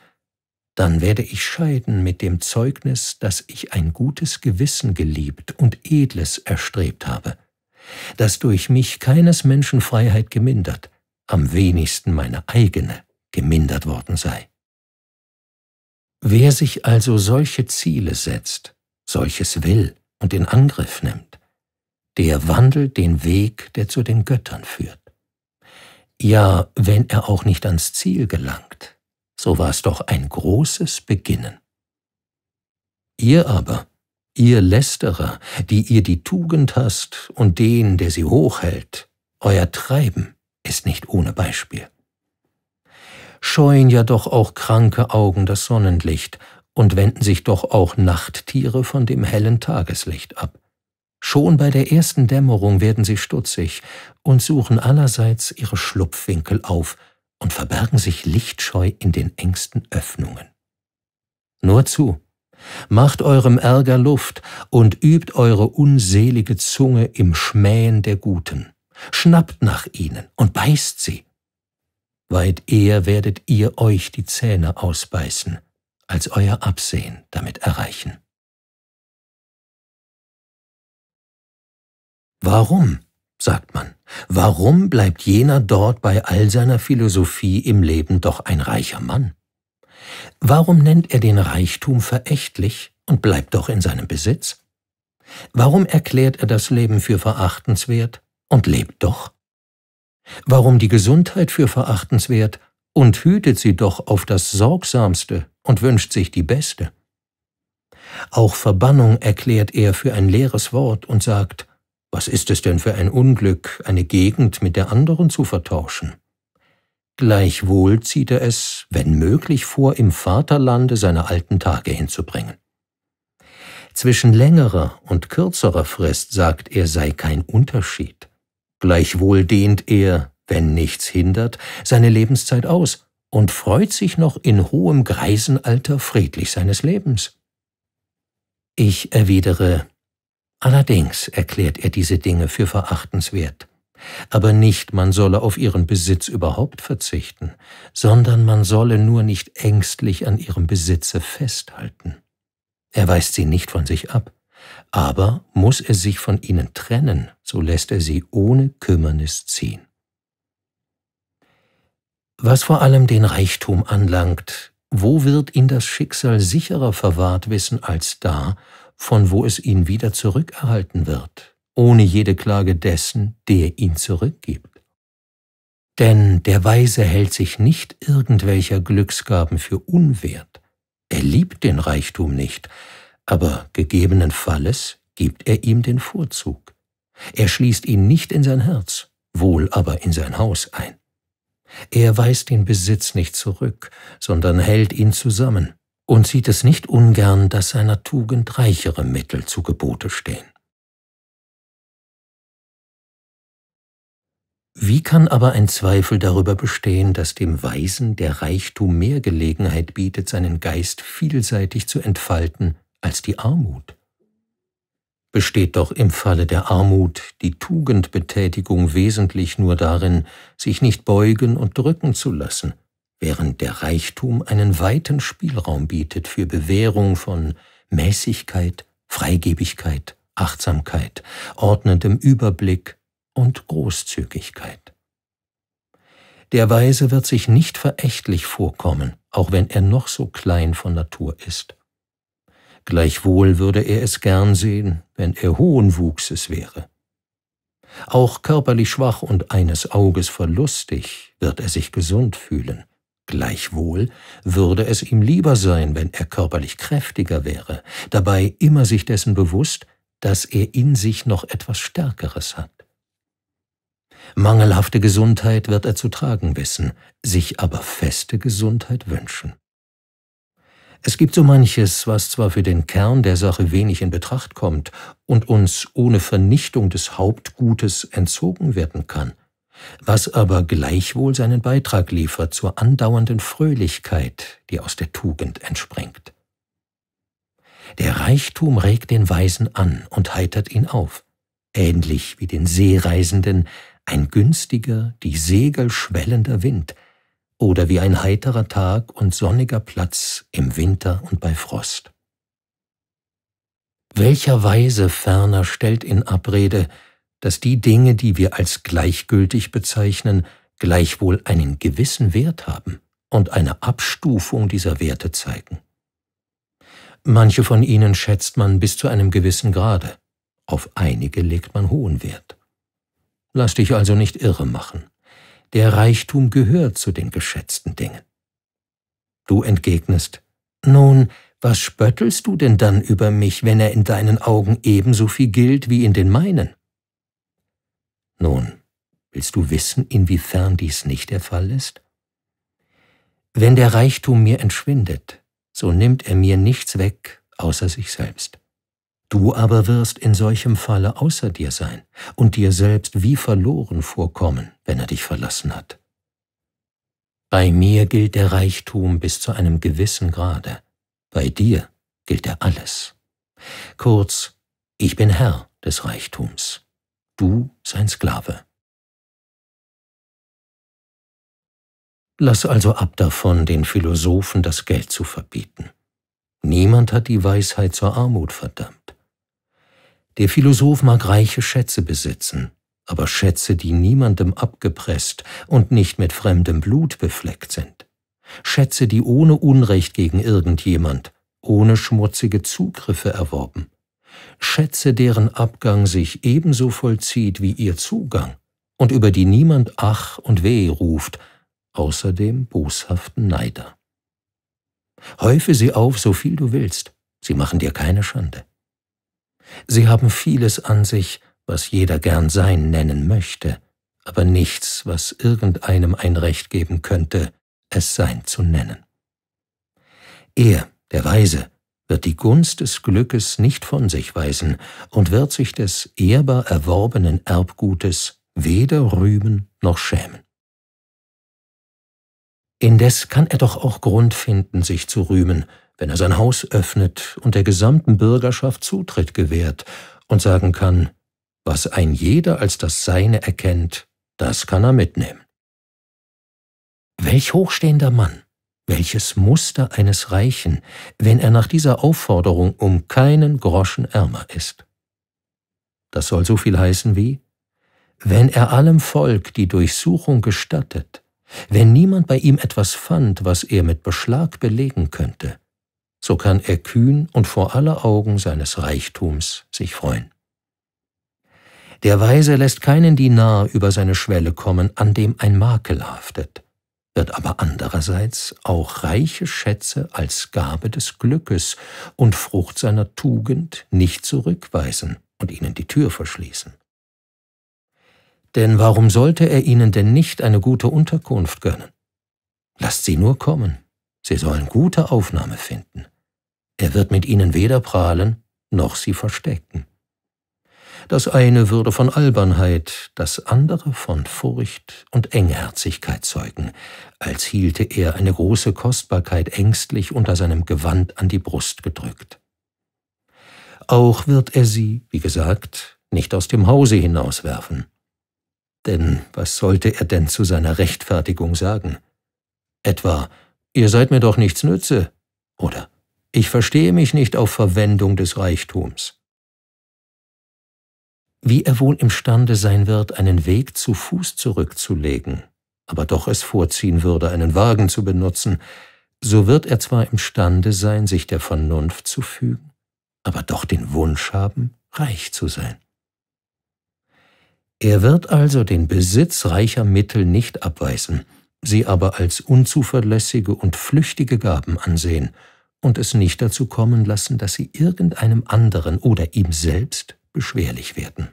dann werde ich scheiden mit dem Zeugnis, dass ich ein gutes Gewissen geliebt und edles erstrebt habe, dass durch mich keines Menschen Freiheit gemindert, am wenigsten meine eigene gemindert worden sei. Wer sich also solche Ziele setzt, solches will und in Angriff nimmt, der wandelt den Weg, der zu den Göttern führt. Ja, wenn er auch nicht ans Ziel gelangt, so war es doch ein großes Beginnen. Ihr aber, ihr Lästerer, die ihr die Tugend hast und den, der sie hochhält, euer Treiben ist nicht ohne Beispiel. Scheuen ja doch auch kranke Augen das Sonnenlicht und wenden sich doch auch Nachttiere von dem hellen Tageslicht ab. Schon bei der ersten Dämmerung werden sie stutzig und suchen allerseits ihre Schlupfwinkel auf und verbergen sich lichtscheu in den engsten Öffnungen. Nur zu, macht eurem Ärger Luft und übt eure unselige Zunge im Schmähen der Guten, schnappt nach ihnen und beißt sie. Weit eher werdet ihr euch die Zähne ausbeißen, als euer Absehen damit erreichen. Warum, sagt man, warum bleibt jener dort bei all seiner Philosophie im Leben doch ein reicher Mann? Warum nennt er den Reichtum verächtlich und bleibt doch in seinem Besitz? Warum erklärt er das Leben für verachtenswert und lebt doch? Warum die Gesundheit für verachtenswert und hütet sie doch auf das Sorgsamste und wünscht sich die beste? Auch Verbannung erklärt er für ein leeres Wort und sagt, was ist es denn für ein Unglück, eine Gegend mit der anderen zu vertauschen? Gleichwohl zieht er es, wenn möglich, vor, im Vaterlande seine alten Tage hinzubringen. Zwischen längerer und kürzerer Frist sagt er, sei kein Unterschied. Gleichwohl dehnt er, wenn nichts hindert, seine Lebenszeit aus und freut sich noch in hohem Greisenalter friedlich seines Lebens. Ich erwidere, Allerdings erklärt er diese Dinge für verachtenswert. Aber nicht, man solle auf ihren Besitz überhaupt verzichten, sondern man solle nur nicht ängstlich an ihrem Besitze festhalten. Er weist sie nicht von sich ab, aber muss er sich von ihnen trennen, so lässt er sie ohne Kümmernis ziehen. Was vor allem den Reichtum anlangt, wo wird ihn das Schicksal sicherer verwahrt wissen als da, von wo es ihn wieder zurückerhalten wird, ohne jede Klage dessen, der ihn zurückgibt. Denn der Weise hält sich nicht irgendwelcher Glücksgaben für unwert. Er liebt den Reichtum nicht, aber gegebenen Falles gibt er ihm den Vorzug. Er schließt ihn nicht in sein Herz, wohl aber in sein Haus ein. Er weist den Besitz nicht zurück, sondern hält ihn zusammen und sieht es nicht ungern, dass seiner Tugend reichere Mittel zu Gebote stehen. Wie kann aber ein Zweifel darüber bestehen, dass dem Weisen der Reichtum mehr Gelegenheit bietet, seinen Geist vielseitig zu entfalten als die Armut? Besteht doch im Falle der Armut die Tugendbetätigung wesentlich nur darin, sich nicht beugen und drücken zu lassen, während der Reichtum einen weiten Spielraum bietet für Bewährung von Mäßigkeit, Freigebigkeit, Achtsamkeit, ordnendem Überblick und Großzügigkeit. Der Weise wird sich nicht verächtlich vorkommen, auch wenn er noch so klein von Natur ist. Gleichwohl würde er es gern sehen, wenn er hohen Wuchses wäre. Auch körperlich schwach und eines Auges verlustig wird er sich gesund fühlen. Gleichwohl würde es ihm lieber sein, wenn er körperlich kräftiger wäre, dabei immer sich dessen bewusst, dass er in sich noch etwas Stärkeres hat. Mangelhafte Gesundheit wird er zu tragen wissen, sich aber feste Gesundheit wünschen. Es gibt so manches, was zwar für den Kern der Sache wenig in Betracht kommt und uns ohne Vernichtung des Hauptgutes entzogen werden kann, was aber gleichwohl seinen Beitrag liefert zur andauernden Fröhlichkeit, die aus der Tugend entspringt. Der Reichtum regt den Weisen an und heitert ihn auf, ähnlich wie den Seereisenden ein günstiger, die Segel schwellender Wind oder wie ein heiterer Tag und sonniger Platz im Winter und bei Frost. Welcher Weise ferner stellt in Abrede, dass die Dinge, die wir als gleichgültig bezeichnen, gleichwohl einen gewissen Wert haben und eine Abstufung dieser Werte zeigen. Manche von ihnen schätzt man bis zu einem gewissen Grade, auf einige legt man hohen Wert. Lass dich also nicht irre machen. Der Reichtum gehört zu den geschätzten Dingen. Du entgegnest, nun, was spöttelst du denn dann über mich, wenn er in deinen Augen ebenso viel gilt wie in den meinen? Nun, willst du wissen, inwiefern dies nicht der Fall ist? Wenn der Reichtum mir entschwindet, so nimmt er mir nichts weg außer sich selbst. Du aber wirst in solchem Falle außer dir sein und dir selbst wie verloren vorkommen, wenn er dich verlassen hat. Bei mir gilt der Reichtum bis zu einem gewissen Grade, bei dir gilt er alles. Kurz, ich bin Herr des Reichtums du sein Sklave. Lass also ab davon, den Philosophen das Geld zu verbieten. Niemand hat die Weisheit zur Armut verdammt. Der Philosoph mag reiche Schätze besitzen, aber Schätze, die niemandem abgepresst und nicht mit fremdem Blut befleckt sind. Schätze, die ohne Unrecht gegen irgendjemand, ohne schmutzige Zugriffe erworben. Schätze, deren Abgang sich ebenso vollzieht wie ihr Zugang und über die niemand Ach und Weh ruft, außer dem boshaften Neider. Häufe sie auf, so viel du willst, sie machen dir keine Schande. Sie haben vieles an sich, was jeder gern sein nennen möchte, aber nichts, was irgendeinem ein Recht geben könnte, es sein zu nennen. Er, der Weise, wird die Gunst des Glückes nicht von sich weisen und wird sich des ehrbar erworbenen Erbgutes weder rühmen noch schämen. Indes kann er doch auch Grund finden, sich zu rühmen, wenn er sein Haus öffnet und der gesamten Bürgerschaft Zutritt gewährt und sagen kann, was ein jeder als das Seine erkennt, das kann er mitnehmen. Welch hochstehender Mann! Welches Muster eines Reichen, wenn er nach dieser Aufforderung um keinen Groschen ärmer ist. Das soll so viel heißen wie, wenn er allem Volk die Durchsuchung gestattet, wenn niemand bei ihm etwas fand, was er mit Beschlag belegen könnte, so kann er kühn und vor aller Augen seines Reichtums sich freuen. Der Weise lässt keinen Dinar über seine Schwelle kommen, an dem ein Makel haftet wird aber andererseits auch reiche Schätze als Gabe des Glückes und Frucht seiner Tugend nicht zurückweisen und ihnen die Tür verschließen. Denn warum sollte er ihnen denn nicht eine gute Unterkunft gönnen? Lasst sie nur kommen, sie sollen gute Aufnahme finden. Er wird mit ihnen weder prahlen, noch sie verstecken. Das eine würde von Albernheit, das andere von Furcht und Engherzigkeit zeugen, als hielte er eine große Kostbarkeit ängstlich unter seinem Gewand an die Brust gedrückt. Auch wird er sie, wie gesagt, nicht aus dem Hause hinauswerfen. Denn was sollte er denn zu seiner Rechtfertigung sagen? Etwa, ihr seid mir doch nichts nütze, oder ich verstehe mich nicht auf Verwendung des Reichtums wie er wohl imstande sein wird, einen Weg zu Fuß zurückzulegen, aber doch es vorziehen würde, einen Wagen zu benutzen, so wird er zwar imstande sein, sich der Vernunft zu fügen, aber doch den Wunsch haben, reich zu sein. Er wird also den Besitz reicher Mittel nicht abweisen, sie aber als unzuverlässige und flüchtige Gaben ansehen und es nicht dazu kommen lassen, dass sie irgendeinem anderen oder ihm selbst beschwerlich werden.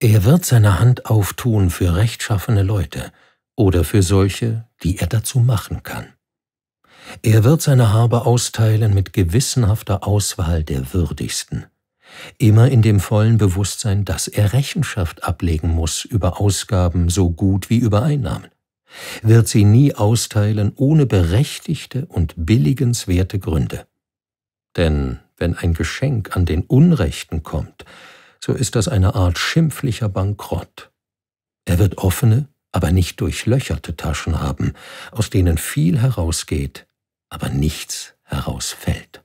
Er wird seine Hand auftun für rechtschaffene Leute oder für solche, die er dazu machen kann. Er wird seine Habe austeilen mit gewissenhafter Auswahl der Würdigsten, immer in dem vollen Bewusstsein, dass er Rechenschaft ablegen muss über Ausgaben so gut wie über Einnahmen, wird sie nie austeilen ohne berechtigte und billigenswerte Gründe. Denn wenn ein Geschenk an den Unrechten kommt, so ist das eine Art schimpflicher Bankrott. Er wird offene, aber nicht durchlöcherte Taschen haben, aus denen viel herausgeht, aber nichts herausfällt.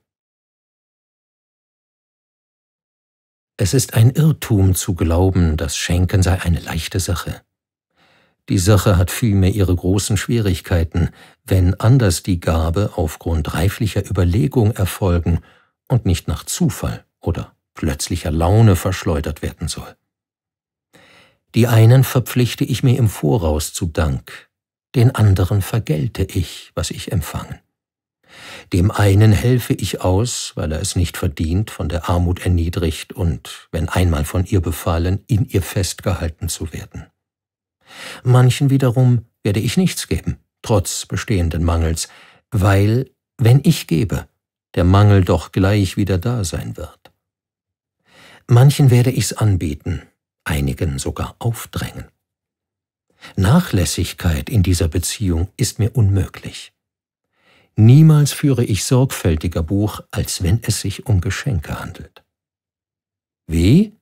Es ist ein Irrtum zu glauben, das Schenken sei eine leichte Sache. Die Sache hat vielmehr ihre großen Schwierigkeiten, wenn anders die Gabe aufgrund reiflicher Überlegung erfolgen und nicht nach Zufall oder plötzlicher Laune verschleudert werden soll. Die einen verpflichte ich mir im Voraus zu Dank, den anderen vergelte ich, was ich empfangen. Dem einen helfe ich aus, weil er es nicht verdient, von der Armut erniedrigt und, wenn einmal von ihr befallen, in ihr festgehalten zu werden. Manchen wiederum werde ich nichts geben, trotz bestehenden Mangels, weil, wenn ich gebe, der Mangel doch gleich wieder da sein wird. Manchen werde ich's anbieten, einigen sogar aufdrängen. Nachlässigkeit in dieser Beziehung ist mir unmöglich. Niemals führe ich sorgfältiger Buch, als wenn es sich um Geschenke handelt. Wie?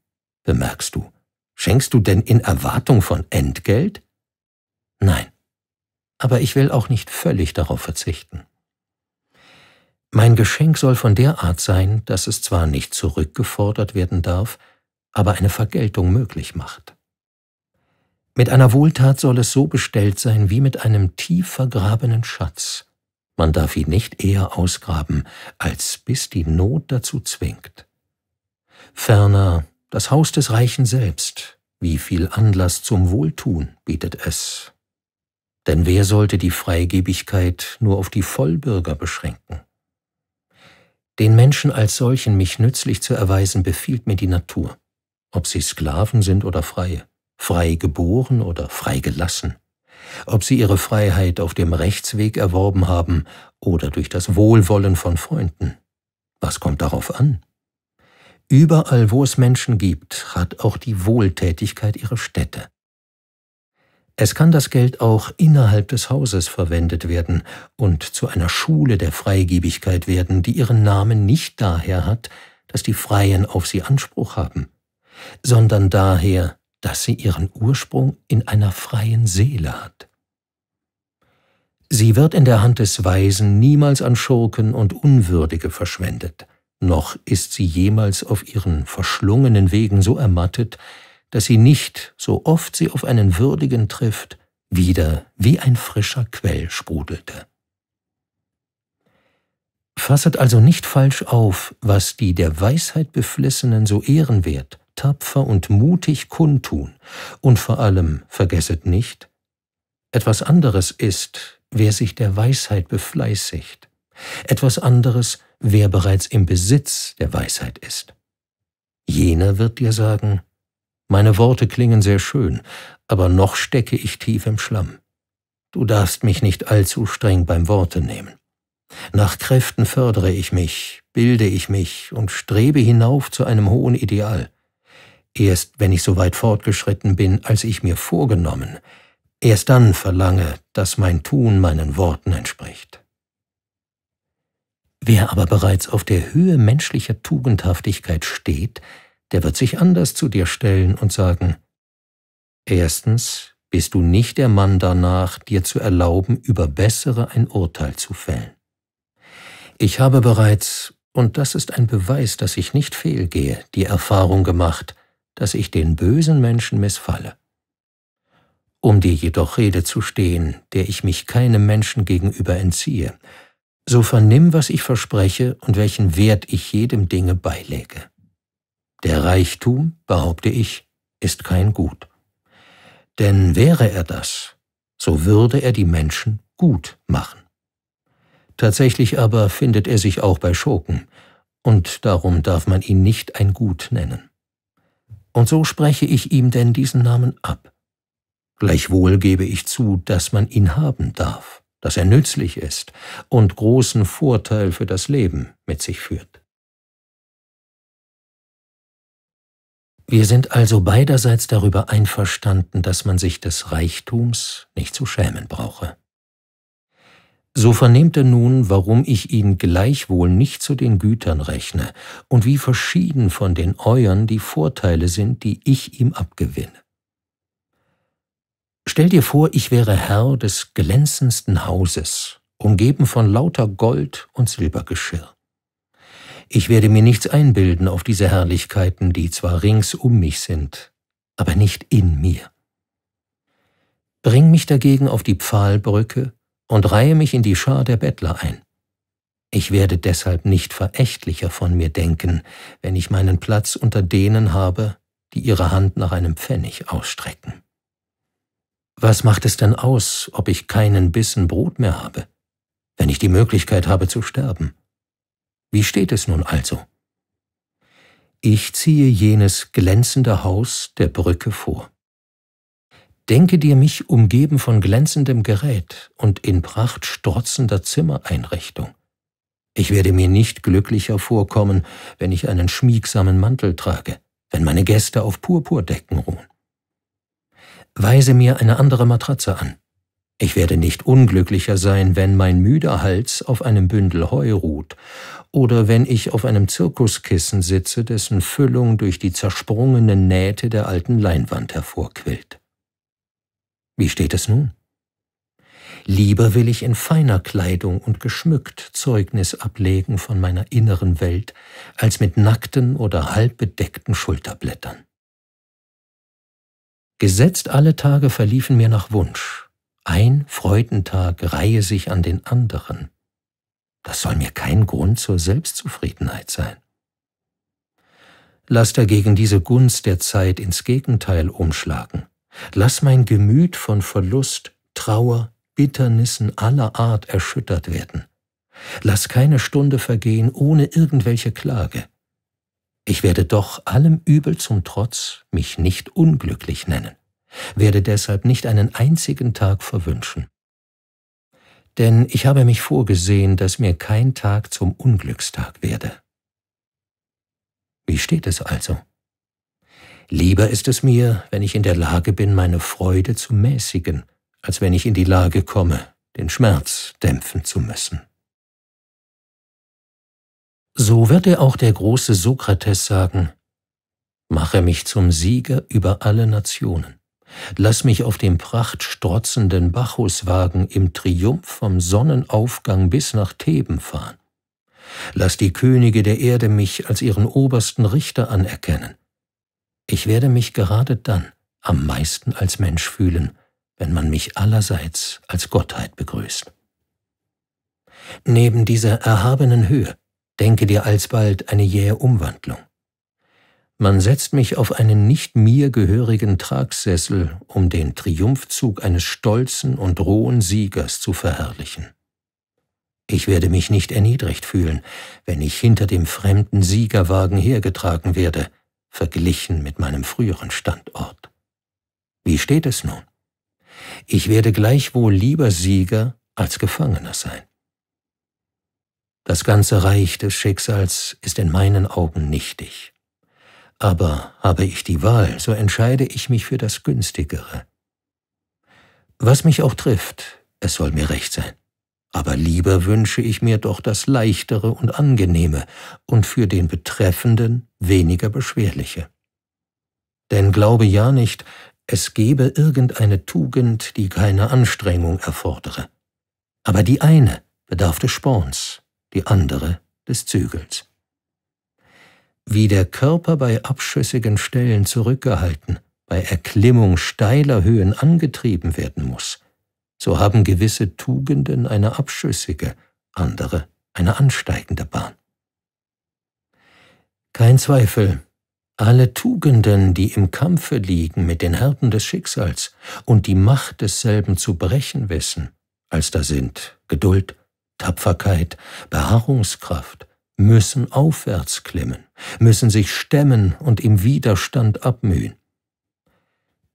bemerkst du. Schenkst du denn in Erwartung von Entgelt? Nein. Aber ich will auch nicht völlig darauf verzichten. Mein Geschenk soll von der Art sein, dass es zwar nicht zurückgefordert werden darf, aber eine Vergeltung möglich macht. Mit einer Wohltat soll es so bestellt sein wie mit einem tief vergrabenen Schatz. Man darf ihn nicht eher ausgraben, als bis die Not dazu zwingt. Ferner das Haus des Reichen selbst, wie viel Anlass zum Wohltun bietet es. Denn wer sollte die Freigebigkeit nur auf die Vollbürger beschränken? Den Menschen als solchen mich nützlich zu erweisen, befiehlt mir die Natur, ob sie Sklaven sind oder Freie, frei geboren oder frei gelassen, ob sie ihre Freiheit auf dem Rechtsweg erworben haben oder durch das Wohlwollen von Freunden. Was kommt darauf an? Überall, wo es Menschen gibt, hat auch die Wohltätigkeit ihre Städte. Es kann das Geld auch innerhalb des Hauses verwendet werden und zu einer Schule der Freigebigkeit werden, die ihren Namen nicht daher hat, dass die Freien auf sie Anspruch haben, sondern daher, dass sie ihren Ursprung in einer freien Seele hat. Sie wird in der Hand des Weisen niemals an Schurken und Unwürdige verschwendet, noch ist sie jemals auf ihren verschlungenen Wegen so ermattet, dass sie nicht, so oft sie auf einen Würdigen trifft, wieder wie ein frischer Quell sprudelte. Fasset also nicht falsch auf, was die der Weisheit Beflissenen so ehrenwert, tapfer und mutig kundtun, und vor allem vergesset nicht, etwas anderes ist, wer sich der Weisheit befleißigt, etwas anderes, wer bereits im Besitz der Weisheit ist. Jener wird dir sagen, meine Worte klingen sehr schön, aber noch stecke ich tief im Schlamm. Du darfst mich nicht allzu streng beim Worte nehmen. Nach Kräften fördere ich mich, bilde ich mich und strebe hinauf zu einem hohen Ideal. Erst wenn ich so weit fortgeschritten bin, als ich mir vorgenommen, erst dann verlange, dass mein Tun meinen Worten entspricht. Wer aber bereits auf der Höhe menschlicher Tugendhaftigkeit steht, der wird sich anders zu dir stellen und sagen, erstens bist du nicht der Mann danach, dir zu erlauben, über bessere ein Urteil zu fällen. Ich habe bereits, und das ist ein Beweis, dass ich nicht fehlgehe, die Erfahrung gemacht, dass ich den bösen Menschen missfalle. Um dir jedoch Rede zu stehen, der ich mich keinem Menschen gegenüber entziehe, so vernimm, was ich verspreche und welchen Wert ich jedem Dinge beilege. Der Reichtum, behaupte ich, ist kein Gut. Denn wäre er das, so würde er die Menschen gut machen. Tatsächlich aber findet er sich auch bei Schurken, und darum darf man ihn nicht ein Gut nennen. Und so spreche ich ihm denn diesen Namen ab. Gleichwohl gebe ich zu, dass man ihn haben darf, dass er nützlich ist und großen Vorteil für das Leben mit sich führt. Wir sind also beiderseits darüber einverstanden, dass man sich des Reichtums nicht zu schämen brauche. So vernehmt er nun, warum ich ihn gleichwohl nicht zu den Gütern rechne und wie verschieden von den Euren die Vorteile sind, die ich ihm abgewinne. Stell dir vor, ich wäre Herr des glänzendsten Hauses, umgeben von lauter Gold und Silbergeschirr. Ich werde mir nichts einbilden auf diese Herrlichkeiten, die zwar rings um mich sind, aber nicht in mir. Bring mich dagegen auf die Pfahlbrücke und reihe mich in die Schar der Bettler ein. Ich werde deshalb nicht verächtlicher von mir denken, wenn ich meinen Platz unter denen habe, die ihre Hand nach einem Pfennig ausstrecken. Was macht es denn aus, ob ich keinen Bissen Brot mehr habe, wenn ich die Möglichkeit habe zu sterben? Wie steht es nun also? Ich ziehe jenes glänzende Haus der Brücke vor. Denke dir mich umgeben von glänzendem Gerät und in Pracht strotzender Zimmereinrichtung. Ich werde mir nicht glücklicher vorkommen, wenn ich einen schmiegsamen Mantel trage, wenn meine Gäste auf Purpurdecken ruhen. Weise mir eine andere Matratze an, ich werde nicht unglücklicher sein, wenn mein müder Hals auf einem Bündel Heu ruht oder wenn ich auf einem Zirkuskissen sitze, dessen Füllung durch die zersprungenen Nähte der alten Leinwand hervorquillt. Wie steht es nun? Lieber will ich in feiner Kleidung und geschmückt Zeugnis ablegen von meiner inneren Welt, als mit nackten oder halbbedeckten Schulterblättern. Gesetzt alle Tage verliefen mir nach Wunsch, ein Freudentag reihe sich an den anderen. Das soll mir kein Grund zur Selbstzufriedenheit sein. Lass dagegen diese Gunst der Zeit ins Gegenteil umschlagen. Lass mein Gemüt von Verlust, Trauer, Bitternissen aller Art erschüttert werden. Lass keine Stunde vergehen ohne irgendwelche Klage. Ich werde doch allem Übel zum Trotz mich nicht unglücklich nennen werde deshalb nicht einen einzigen Tag verwünschen. Denn ich habe mich vorgesehen, dass mir kein Tag zum Unglückstag werde. Wie steht es also? Lieber ist es mir, wenn ich in der Lage bin, meine Freude zu mäßigen, als wenn ich in die Lage komme, den Schmerz dämpfen zu müssen. So wird dir auch der große Sokrates sagen, mache mich zum Sieger über alle Nationen. Lass mich auf dem prachtstrotzenden Bacchuswagen im Triumph vom Sonnenaufgang bis nach Theben fahren. Lass die Könige der Erde mich als ihren obersten Richter anerkennen. Ich werde mich gerade dann am meisten als Mensch fühlen, wenn man mich allerseits als Gottheit begrüßt. Neben dieser erhabenen Höhe denke dir alsbald eine jähe Umwandlung. Man setzt mich auf einen nicht mir gehörigen Tragsessel, um den Triumphzug eines stolzen und rohen Siegers zu verherrlichen. Ich werde mich nicht erniedrigt fühlen, wenn ich hinter dem fremden Siegerwagen hergetragen werde, verglichen mit meinem früheren Standort. Wie steht es nun? Ich werde gleichwohl lieber Sieger als Gefangener sein. Das ganze Reich des Schicksals ist in meinen Augen nichtig. Aber habe ich die Wahl, so entscheide ich mich für das Günstigere. Was mich auch trifft, es soll mir recht sein. Aber lieber wünsche ich mir doch das Leichtere und Angenehme und für den Betreffenden weniger Beschwerliche. Denn glaube ja nicht, es gebe irgendeine Tugend, die keine Anstrengung erfordere. Aber die eine bedarf des Sporns, die andere des Zügels wie der Körper bei abschüssigen Stellen zurückgehalten, bei Erklimmung steiler Höhen angetrieben werden muss, so haben gewisse Tugenden eine abschüssige, andere eine ansteigende Bahn. Kein Zweifel, alle Tugenden, die im Kampfe liegen mit den Härten des Schicksals und die Macht desselben zu brechen wissen, als da sind Geduld, Tapferkeit, Beharrungskraft, müssen aufwärts klimmen, müssen sich stemmen und im Widerstand abmühen.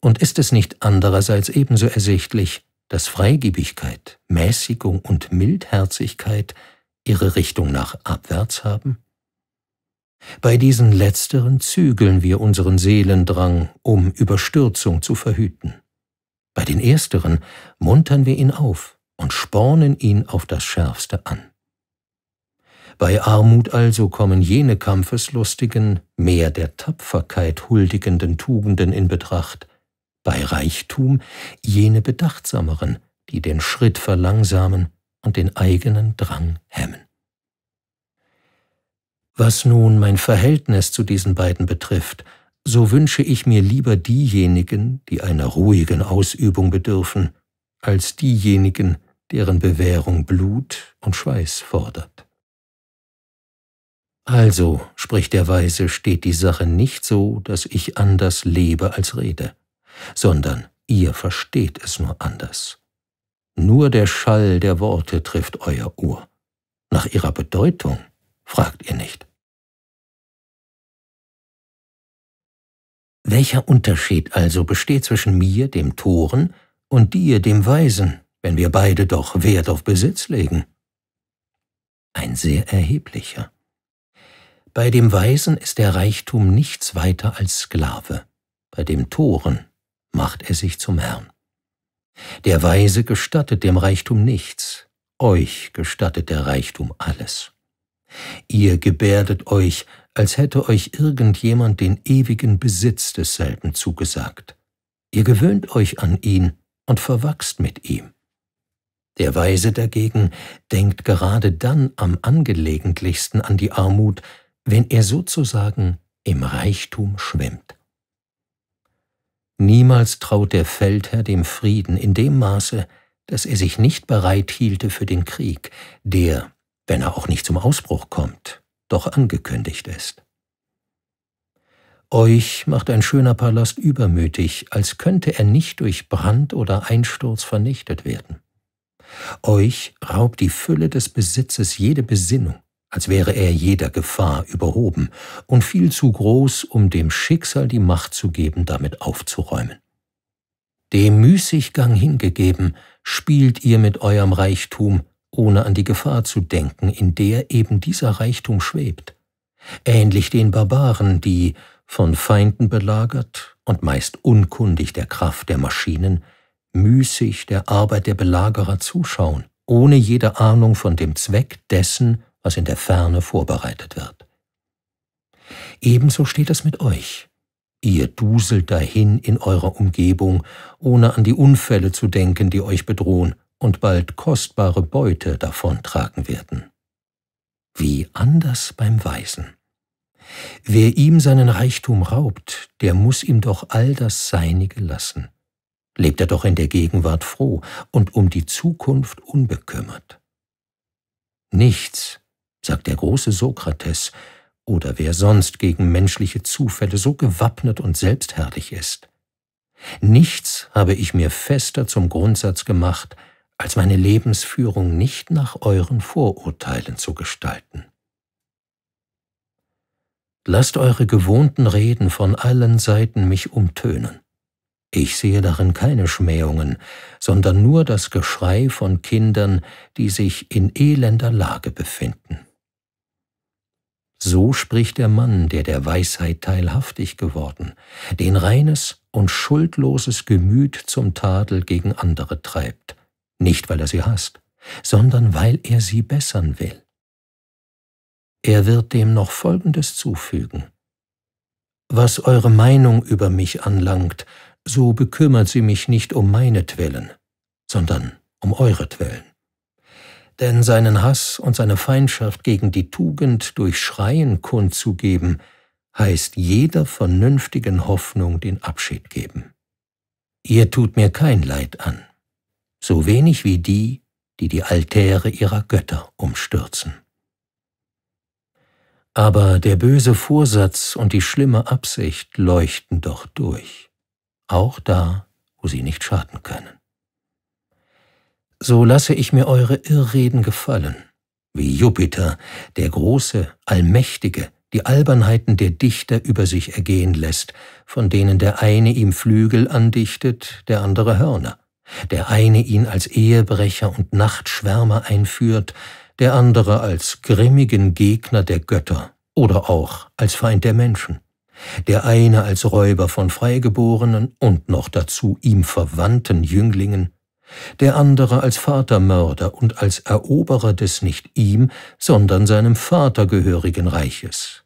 Und ist es nicht andererseits ebenso ersichtlich, dass Freigebigkeit, Mäßigung und Mildherzigkeit ihre Richtung nach abwärts haben? Bei diesen letzteren zügeln wir unseren Seelendrang, um Überstürzung zu verhüten. Bei den ersteren muntern wir ihn auf und spornen ihn auf das Schärfste an. Bei Armut also kommen jene kampfeslustigen, mehr der Tapferkeit huldigenden Tugenden in Betracht, bei Reichtum jene bedachtsameren, die den Schritt verlangsamen und den eigenen Drang hemmen. Was nun mein Verhältnis zu diesen beiden betrifft, so wünsche ich mir lieber diejenigen, die einer ruhigen Ausübung bedürfen, als diejenigen, deren Bewährung Blut und Schweiß fordert. Also, spricht der Weise, steht die Sache nicht so, dass ich anders lebe als rede, sondern ihr versteht es nur anders. Nur der Schall der Worte trifft euer Ohr. Nach ihrer Bedeutung fragt ihr nicht. Welcher Unterschied also besteht zwischen mir, dem Toren, und dir, dem Weisen, wenn wir beide doch Wert auf Besitz legen? Ein sehr erheblicher. Bei dem Weisen ist der Reichtum nichts weiter als Sklave, bei dem Toren macht er sich zum Herrn. Der Weise gestattet dem Reichtum nichts, euch gestattet der Reichtum alles. Ihr gebärdet euch, als hätte euch irgendjemand den ewigen Besitz desselben zugesagt. Ihr gewöhnt euch an ihn und verwachst mit ihm. Der Weise dagegen denkt gerade dann am angelegentlichsten an die Armut, wenn er sozusagen im Reichtum schwimmt. Niemals traut der Feldherr dem Frieden in dem Maße, dass er sich nicht bereit hielte für den Krieg, der, wenn er auch nicht zum Ausbruch kommt, doch angekündigt ist. Euch macht ein schöner Palast übermütig, als könnte er nicht durch Brand oder Einsturz vernichtet werden. Euch raubt die Fülle des Besitzes jede Besinnung als wäre er jeder Gefahr überhoben und viel zu groß, um dem Schicksal die Macht zu geben, damit aufzuräumen. Dem Müßiggang hingegeben, spielt ihr mit eurem Reichtum, ohne an die Gefahr zu denken, in der eben dieser Reichtum schwebt. Ähnlich den Barbaren, die, von Feinden belagert und meist unkundig der Kraft der Maschinen, müßig der Arbeit der Belagerer zuschauen, ohne jede Ahnung von dem Zweck dessen, was in der Ferne vorbereitet wird. Ebenso steht es mit euch. Ihr duselt dahin in eurer Umgebung, ohne an die Unfälle zu denken, die euch bedrohen und bald kostbare Beute davontragen werden. Wie anders beim Weisen. Wer ihm seinen Reichtum raubt, der muß ihm doch all das Seinige lassen. Lebt er doch in der Gegenwart froh und um die Zukunft unbekümmert. Nichts sagt der große Sokrates, oder wer sonst gegen menschliche Zufälle so gewappnet und selbstherrlich ist. Nichts habe ich mir fester zum Grundsatz gemacht, als meine Lebensführung nicht nach euren Vorurteilen zu gestalten. Lasst eure gewohnten Reden von allen Seiten mich umtönen. Ich sehe darin keine Schmähungen, sondern nur das Geschrei von Kindern, die sich in elender Lage befinden. So spricht der Mann, der der Weisheit teilhaftig geworden, den reines und schuldloses Gemüt zum Tadel gegen andere treibt, nicht weil er sie hasst, sondern weil er sie bessern will. Er wird dem noch Folgendes zufügen. Was eure Meinung über mich anlangt, so bekümmert sie mich nicht um meinetwillen, sondern um euretwillen denn seinen Hass und seine Feindschaft gegen die Tugend durch Schreien kundzugeben, heißt jeder vernünftigen Hoffnung den Abschied geben. Ihr tut mir kein Leid an, so wenig wie die, die die Altäre ihrer Götter umstürzen. Aber der böse Vorsatz und die schlimme Absicht leuchten doch durch, auch da, wo sie nicht schaden können so lasse ich mir eure Irrreden gefallen, wie Jupiter, der große, allmächtige, die Albernheiten der Dichter über sich ergehen lässt, von denen der eine ihm Flügel andichtet, der andere Hörner, der eine ihn als Ehebrecher und Nachtschwärmer einführt, der andere als grimmigen Gegner der Götter oder auch als Feind der Menschen, der eine als Räuber von Freigeborenen und noch dazu ihm verwandten Jünglingen, der andere als Vatermörder und als Eroberer des nicht ihm, sondern seinem Vater gehörigen Reiches.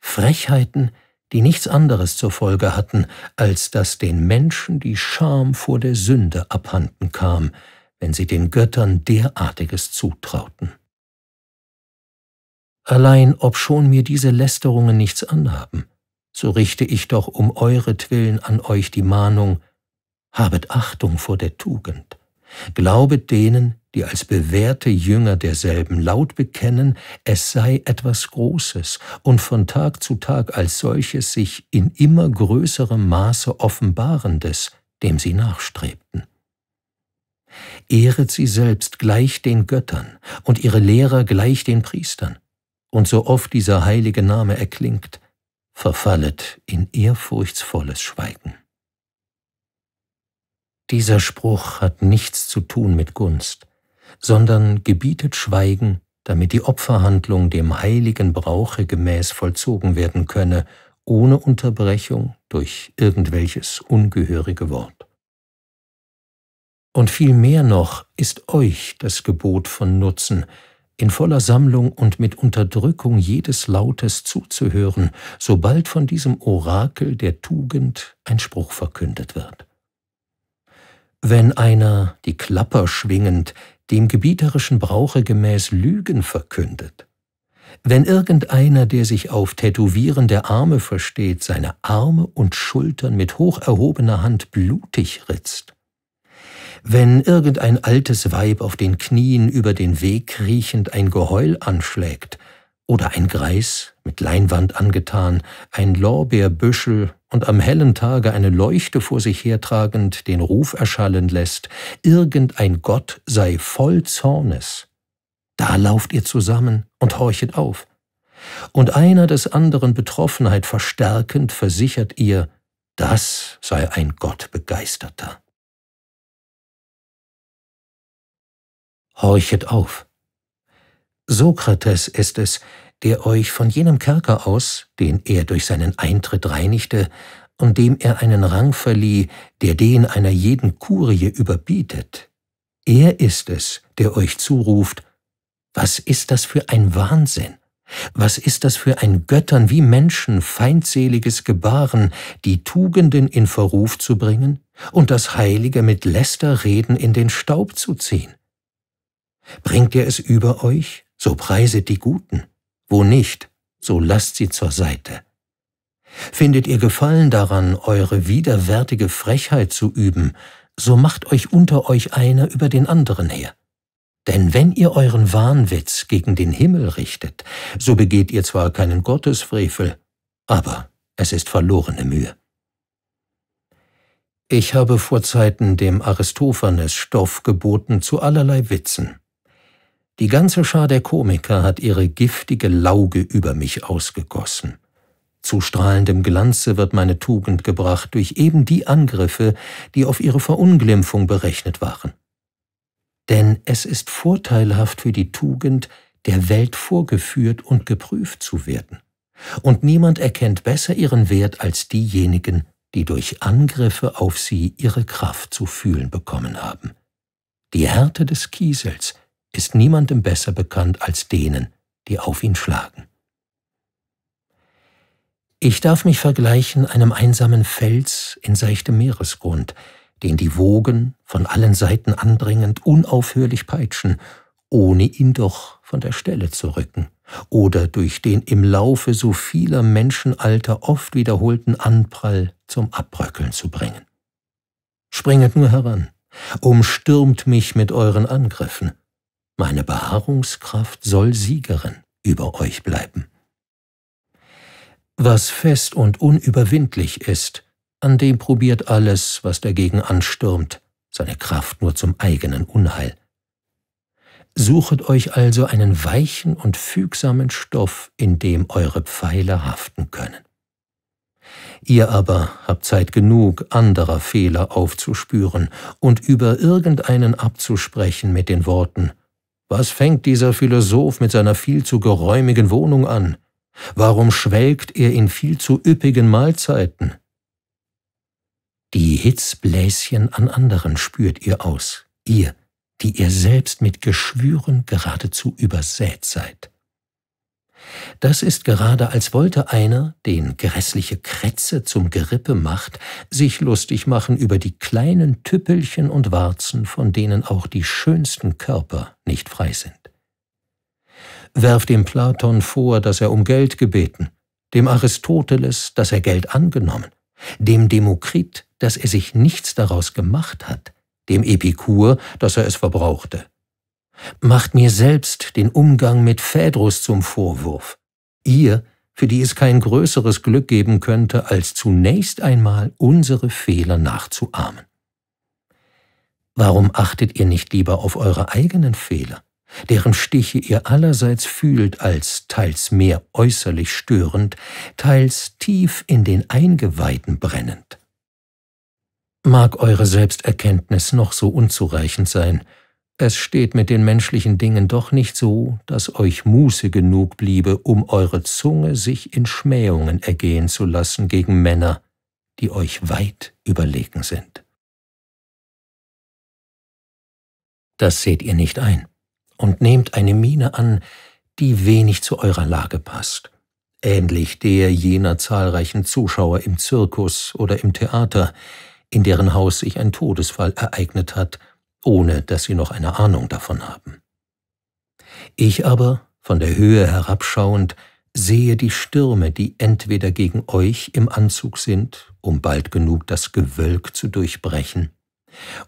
Frechheiten, die nichts anderes zur Folge hatten, als dass den Menschen die Scham vor der Sünde abhanden kam, wenn sie den Göttern derartiges zutrauten. Allein obschon mir diese Lästerungen nichts anhaben, so richte ich doch um euretwillen an euch die Mahnung, Habet Achtung vor der Tugend. Glaubet denen, die als bewährte Jünger derselben laut bekennen, es sei etwas Großes und von Tag zu Tag als solches sich in immer größerem Maße offenbarendes, dem sie nachstrebten. Ehret sie selbst gleich den Göttern und ihre Lehrer gleich den Priestern, und so oft dieser heilige Name erklingt, verfallet in ehrfurchtsvolles Schweigen. Dieser Spruch hat nichts zu tun mit Gunst, sondern gebietet Schweigen, damit die Opferhandlung dem heiligen Brauche gemäß vollzogen werden könne, ohne Unterbrechung durch irgendwelches ungehörige Wort. Und viel mehr noch ist euch das Gebot von Nutzen, in voller Sammlung und mit Unterdrückung jedes Lautes zuzuhören, sobald von diesem Orakel der Tugend ein Spruch verkündet wird. Wenn einer, die Klapper schwingend, dem gebieterischen Brauche gemäß Lügen verkündet, wenn irgendeiner, der sich auf Tätowieren der Arme versteht, seine Arme und Schultern mit hoch erhobener Hand blutig ritzt, wenn irgendein altes Weib auf den Knien über den Weg kriechend ein Geheul anschlägt oder ein Greis mit Leinwand angetan, ein Lorbeerbüschel und am hellen Tage eine Leuchte vor sich hertragend den Ruf erschallen lässt, irgendein Gott sei voll Zornes. Da lauft ihr zusammen und horchet auf. Und einer des anderen Betroffenheit verstärkend versichert ihr, das sei ein Gottbegeisterter. Horchet auf! Sokrates ist es, der euch von jenem Kerker aus, den er durch seinen Eintritt reinigte und dem er einen Rang verlieh, der den einer jeden Kurie überbietet. Er ist es, der euch zuruft, was ist das für ein Wahnsinn? Was ist das für ein Göttern wie Menschen feindseliges Gebaren, die Tugenden in Verruf zu bringen und das Heilige mit Lästerreden in den Staub zu ziehen? Bringt ihr es über euch, so preiset die Guten, wo nicht, so lasst sie zur Seite. Findet ihr Gefallen daran, eure widerwärtige Frechheit zu üben, so macht euch unter euch einer über den anderen her. Denn wenn ihr euren Wahnwitz gegen den Himmel richtet, so begeht ihr zwar keinen Gottesfrevel, aber es ist verlorene Mühe. Ich habe vor Zeiten dem Aristophanes Stoff geboten zu allerlei Witzen, die ganze Schar der Komiker hat ihre giftige Lauge über mich ausgegossen. Zu strahlendem Glanze wird meine Tugend gebracht durch eben die Angriffe, die auf ihre Verunglimpfung berechnet waren. Denn es ist vorteilhaft für die Tugend, der Welt vorgeführt und geprüft zu werden. Und niemand erkennt besser ihren Wert als diejenigen, die durch Angriffe auf sie ihre Kraft zu fühlen bekommen haben. Die Härte des Kiesels, ist niemandem besser bekannt als denen, die auf ihn schlagen. Ich darf mich vergleichen einem einsamen Fels in seichtem Meeresgrund, den die Wogen, von allen Seiten andringend unaufhörlich peitschen, ohne ihn doch von der Stelle zu rücken, oder durch den im Laufe so vieler Menschenalter oft wiederholten Anprall zum Abbröckeln zu bringen. Springet nur heran, umstürmt mich mit euren Angriffen, meine Beharrungskraft soll Siegerin über euch bleiben. Was fest und unüberwindlich ist, an dem probiert alles, was dagegen anstürmt, seine Kraft nur zum eigenen Unheil. Suchet euch also einen weichen und fügsamen Stoff, in dem eure Pfeile haften können. Ihr aber habt Zeit genug, anderer Fehler aufzuspüren und über irgendeinen abzusprechen mit den Worten was fängt dieser Philosoph mit seiner viel zu geräumigen Wohnung an? Warum schwelgt er in viel zu üppigen Mahlzeiten? Die Hitzbläschen an anderen spürt ihr aus, ihr, die ihr selbst mit Geschwüren geradezu übersät seid. Das ist gerade, als wollte einer, den grässliche Krätze zum Gerippe macht, sich lustig machen über die kleinen Tüppelchen und Warzen, von denen auch die schönsten Körper nicht frei sind. Werf dem Platon vor, dass er um Geld gebeten, dem Aristoteles, dass er Geld angenommen, dem Demokrit, dass er sich nichts daraus gemacht hat, dem Epikur, dass er es verbrauchte, macht mir selbst den Umgang mit Phaedrus zum Vorwurf. Ihr, für die es kein größeres Glück geben könnte, als zunächst einmal unsere Fehler nachzuahmen. Warum achtet ihr nicht lieber auf eure eigenen Fehler, deren Stiche ihr allerseits fühlt als teils mehr äußerlich störend, teils tief in den Eingeweiden brennend? Mag eure Selbsterkenntnis noch so unzureichend sein, es steht mit den menschlichen Dingen doch nicht so, dass euch Muße genug bliebe, um eure Zunge sich in Schmähungen ergehen zu lassen gegen Männer, die euch weit überlegen sind. Das seht ihr nicht ein und nehmt eine Miene an, die wenig zu eurer Lage passt, ähnlich der jener zahlreichen Zuschauer im Zirkus oder im Theater, in deren Haus sich ein Todesfall ereignet hat, ohne dass sie noch eine Ahnung davon haben. Ich aber, von der Höhe herabschauend, sehe die Stürme, die entweder gegen euch im Anzug sind, um bald genug das Gewölk zu durchbrechen,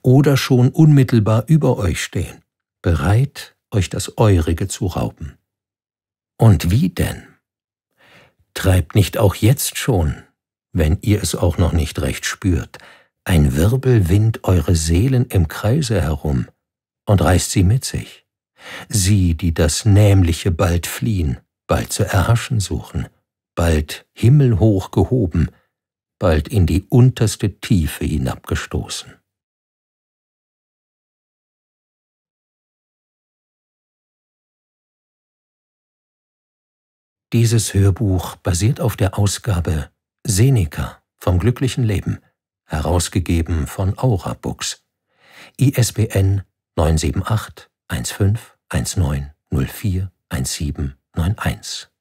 oder schon unmittelbar über euch stehen, bereit, euch das Eurige zu rauben. Und wie denn? Treibt nicht auch jetzt schon, wenn ihr es auch noch nicht recht spürt, ein Wirbel windt eure Seelen im Kreise herum und reißt sie mit sich. Sie, die das Nämliche bald fliehen, bald zu erhaschen suchen, bald himmelhoch gehoben, bald in die unterste Tiefe hinabgestoßen. Dieses Hörbuch basiert auf der Ausgabe Seneca vom glücklichen Leben herausgegeben von Aura Books. ISBN 978 1519 19 04 1791.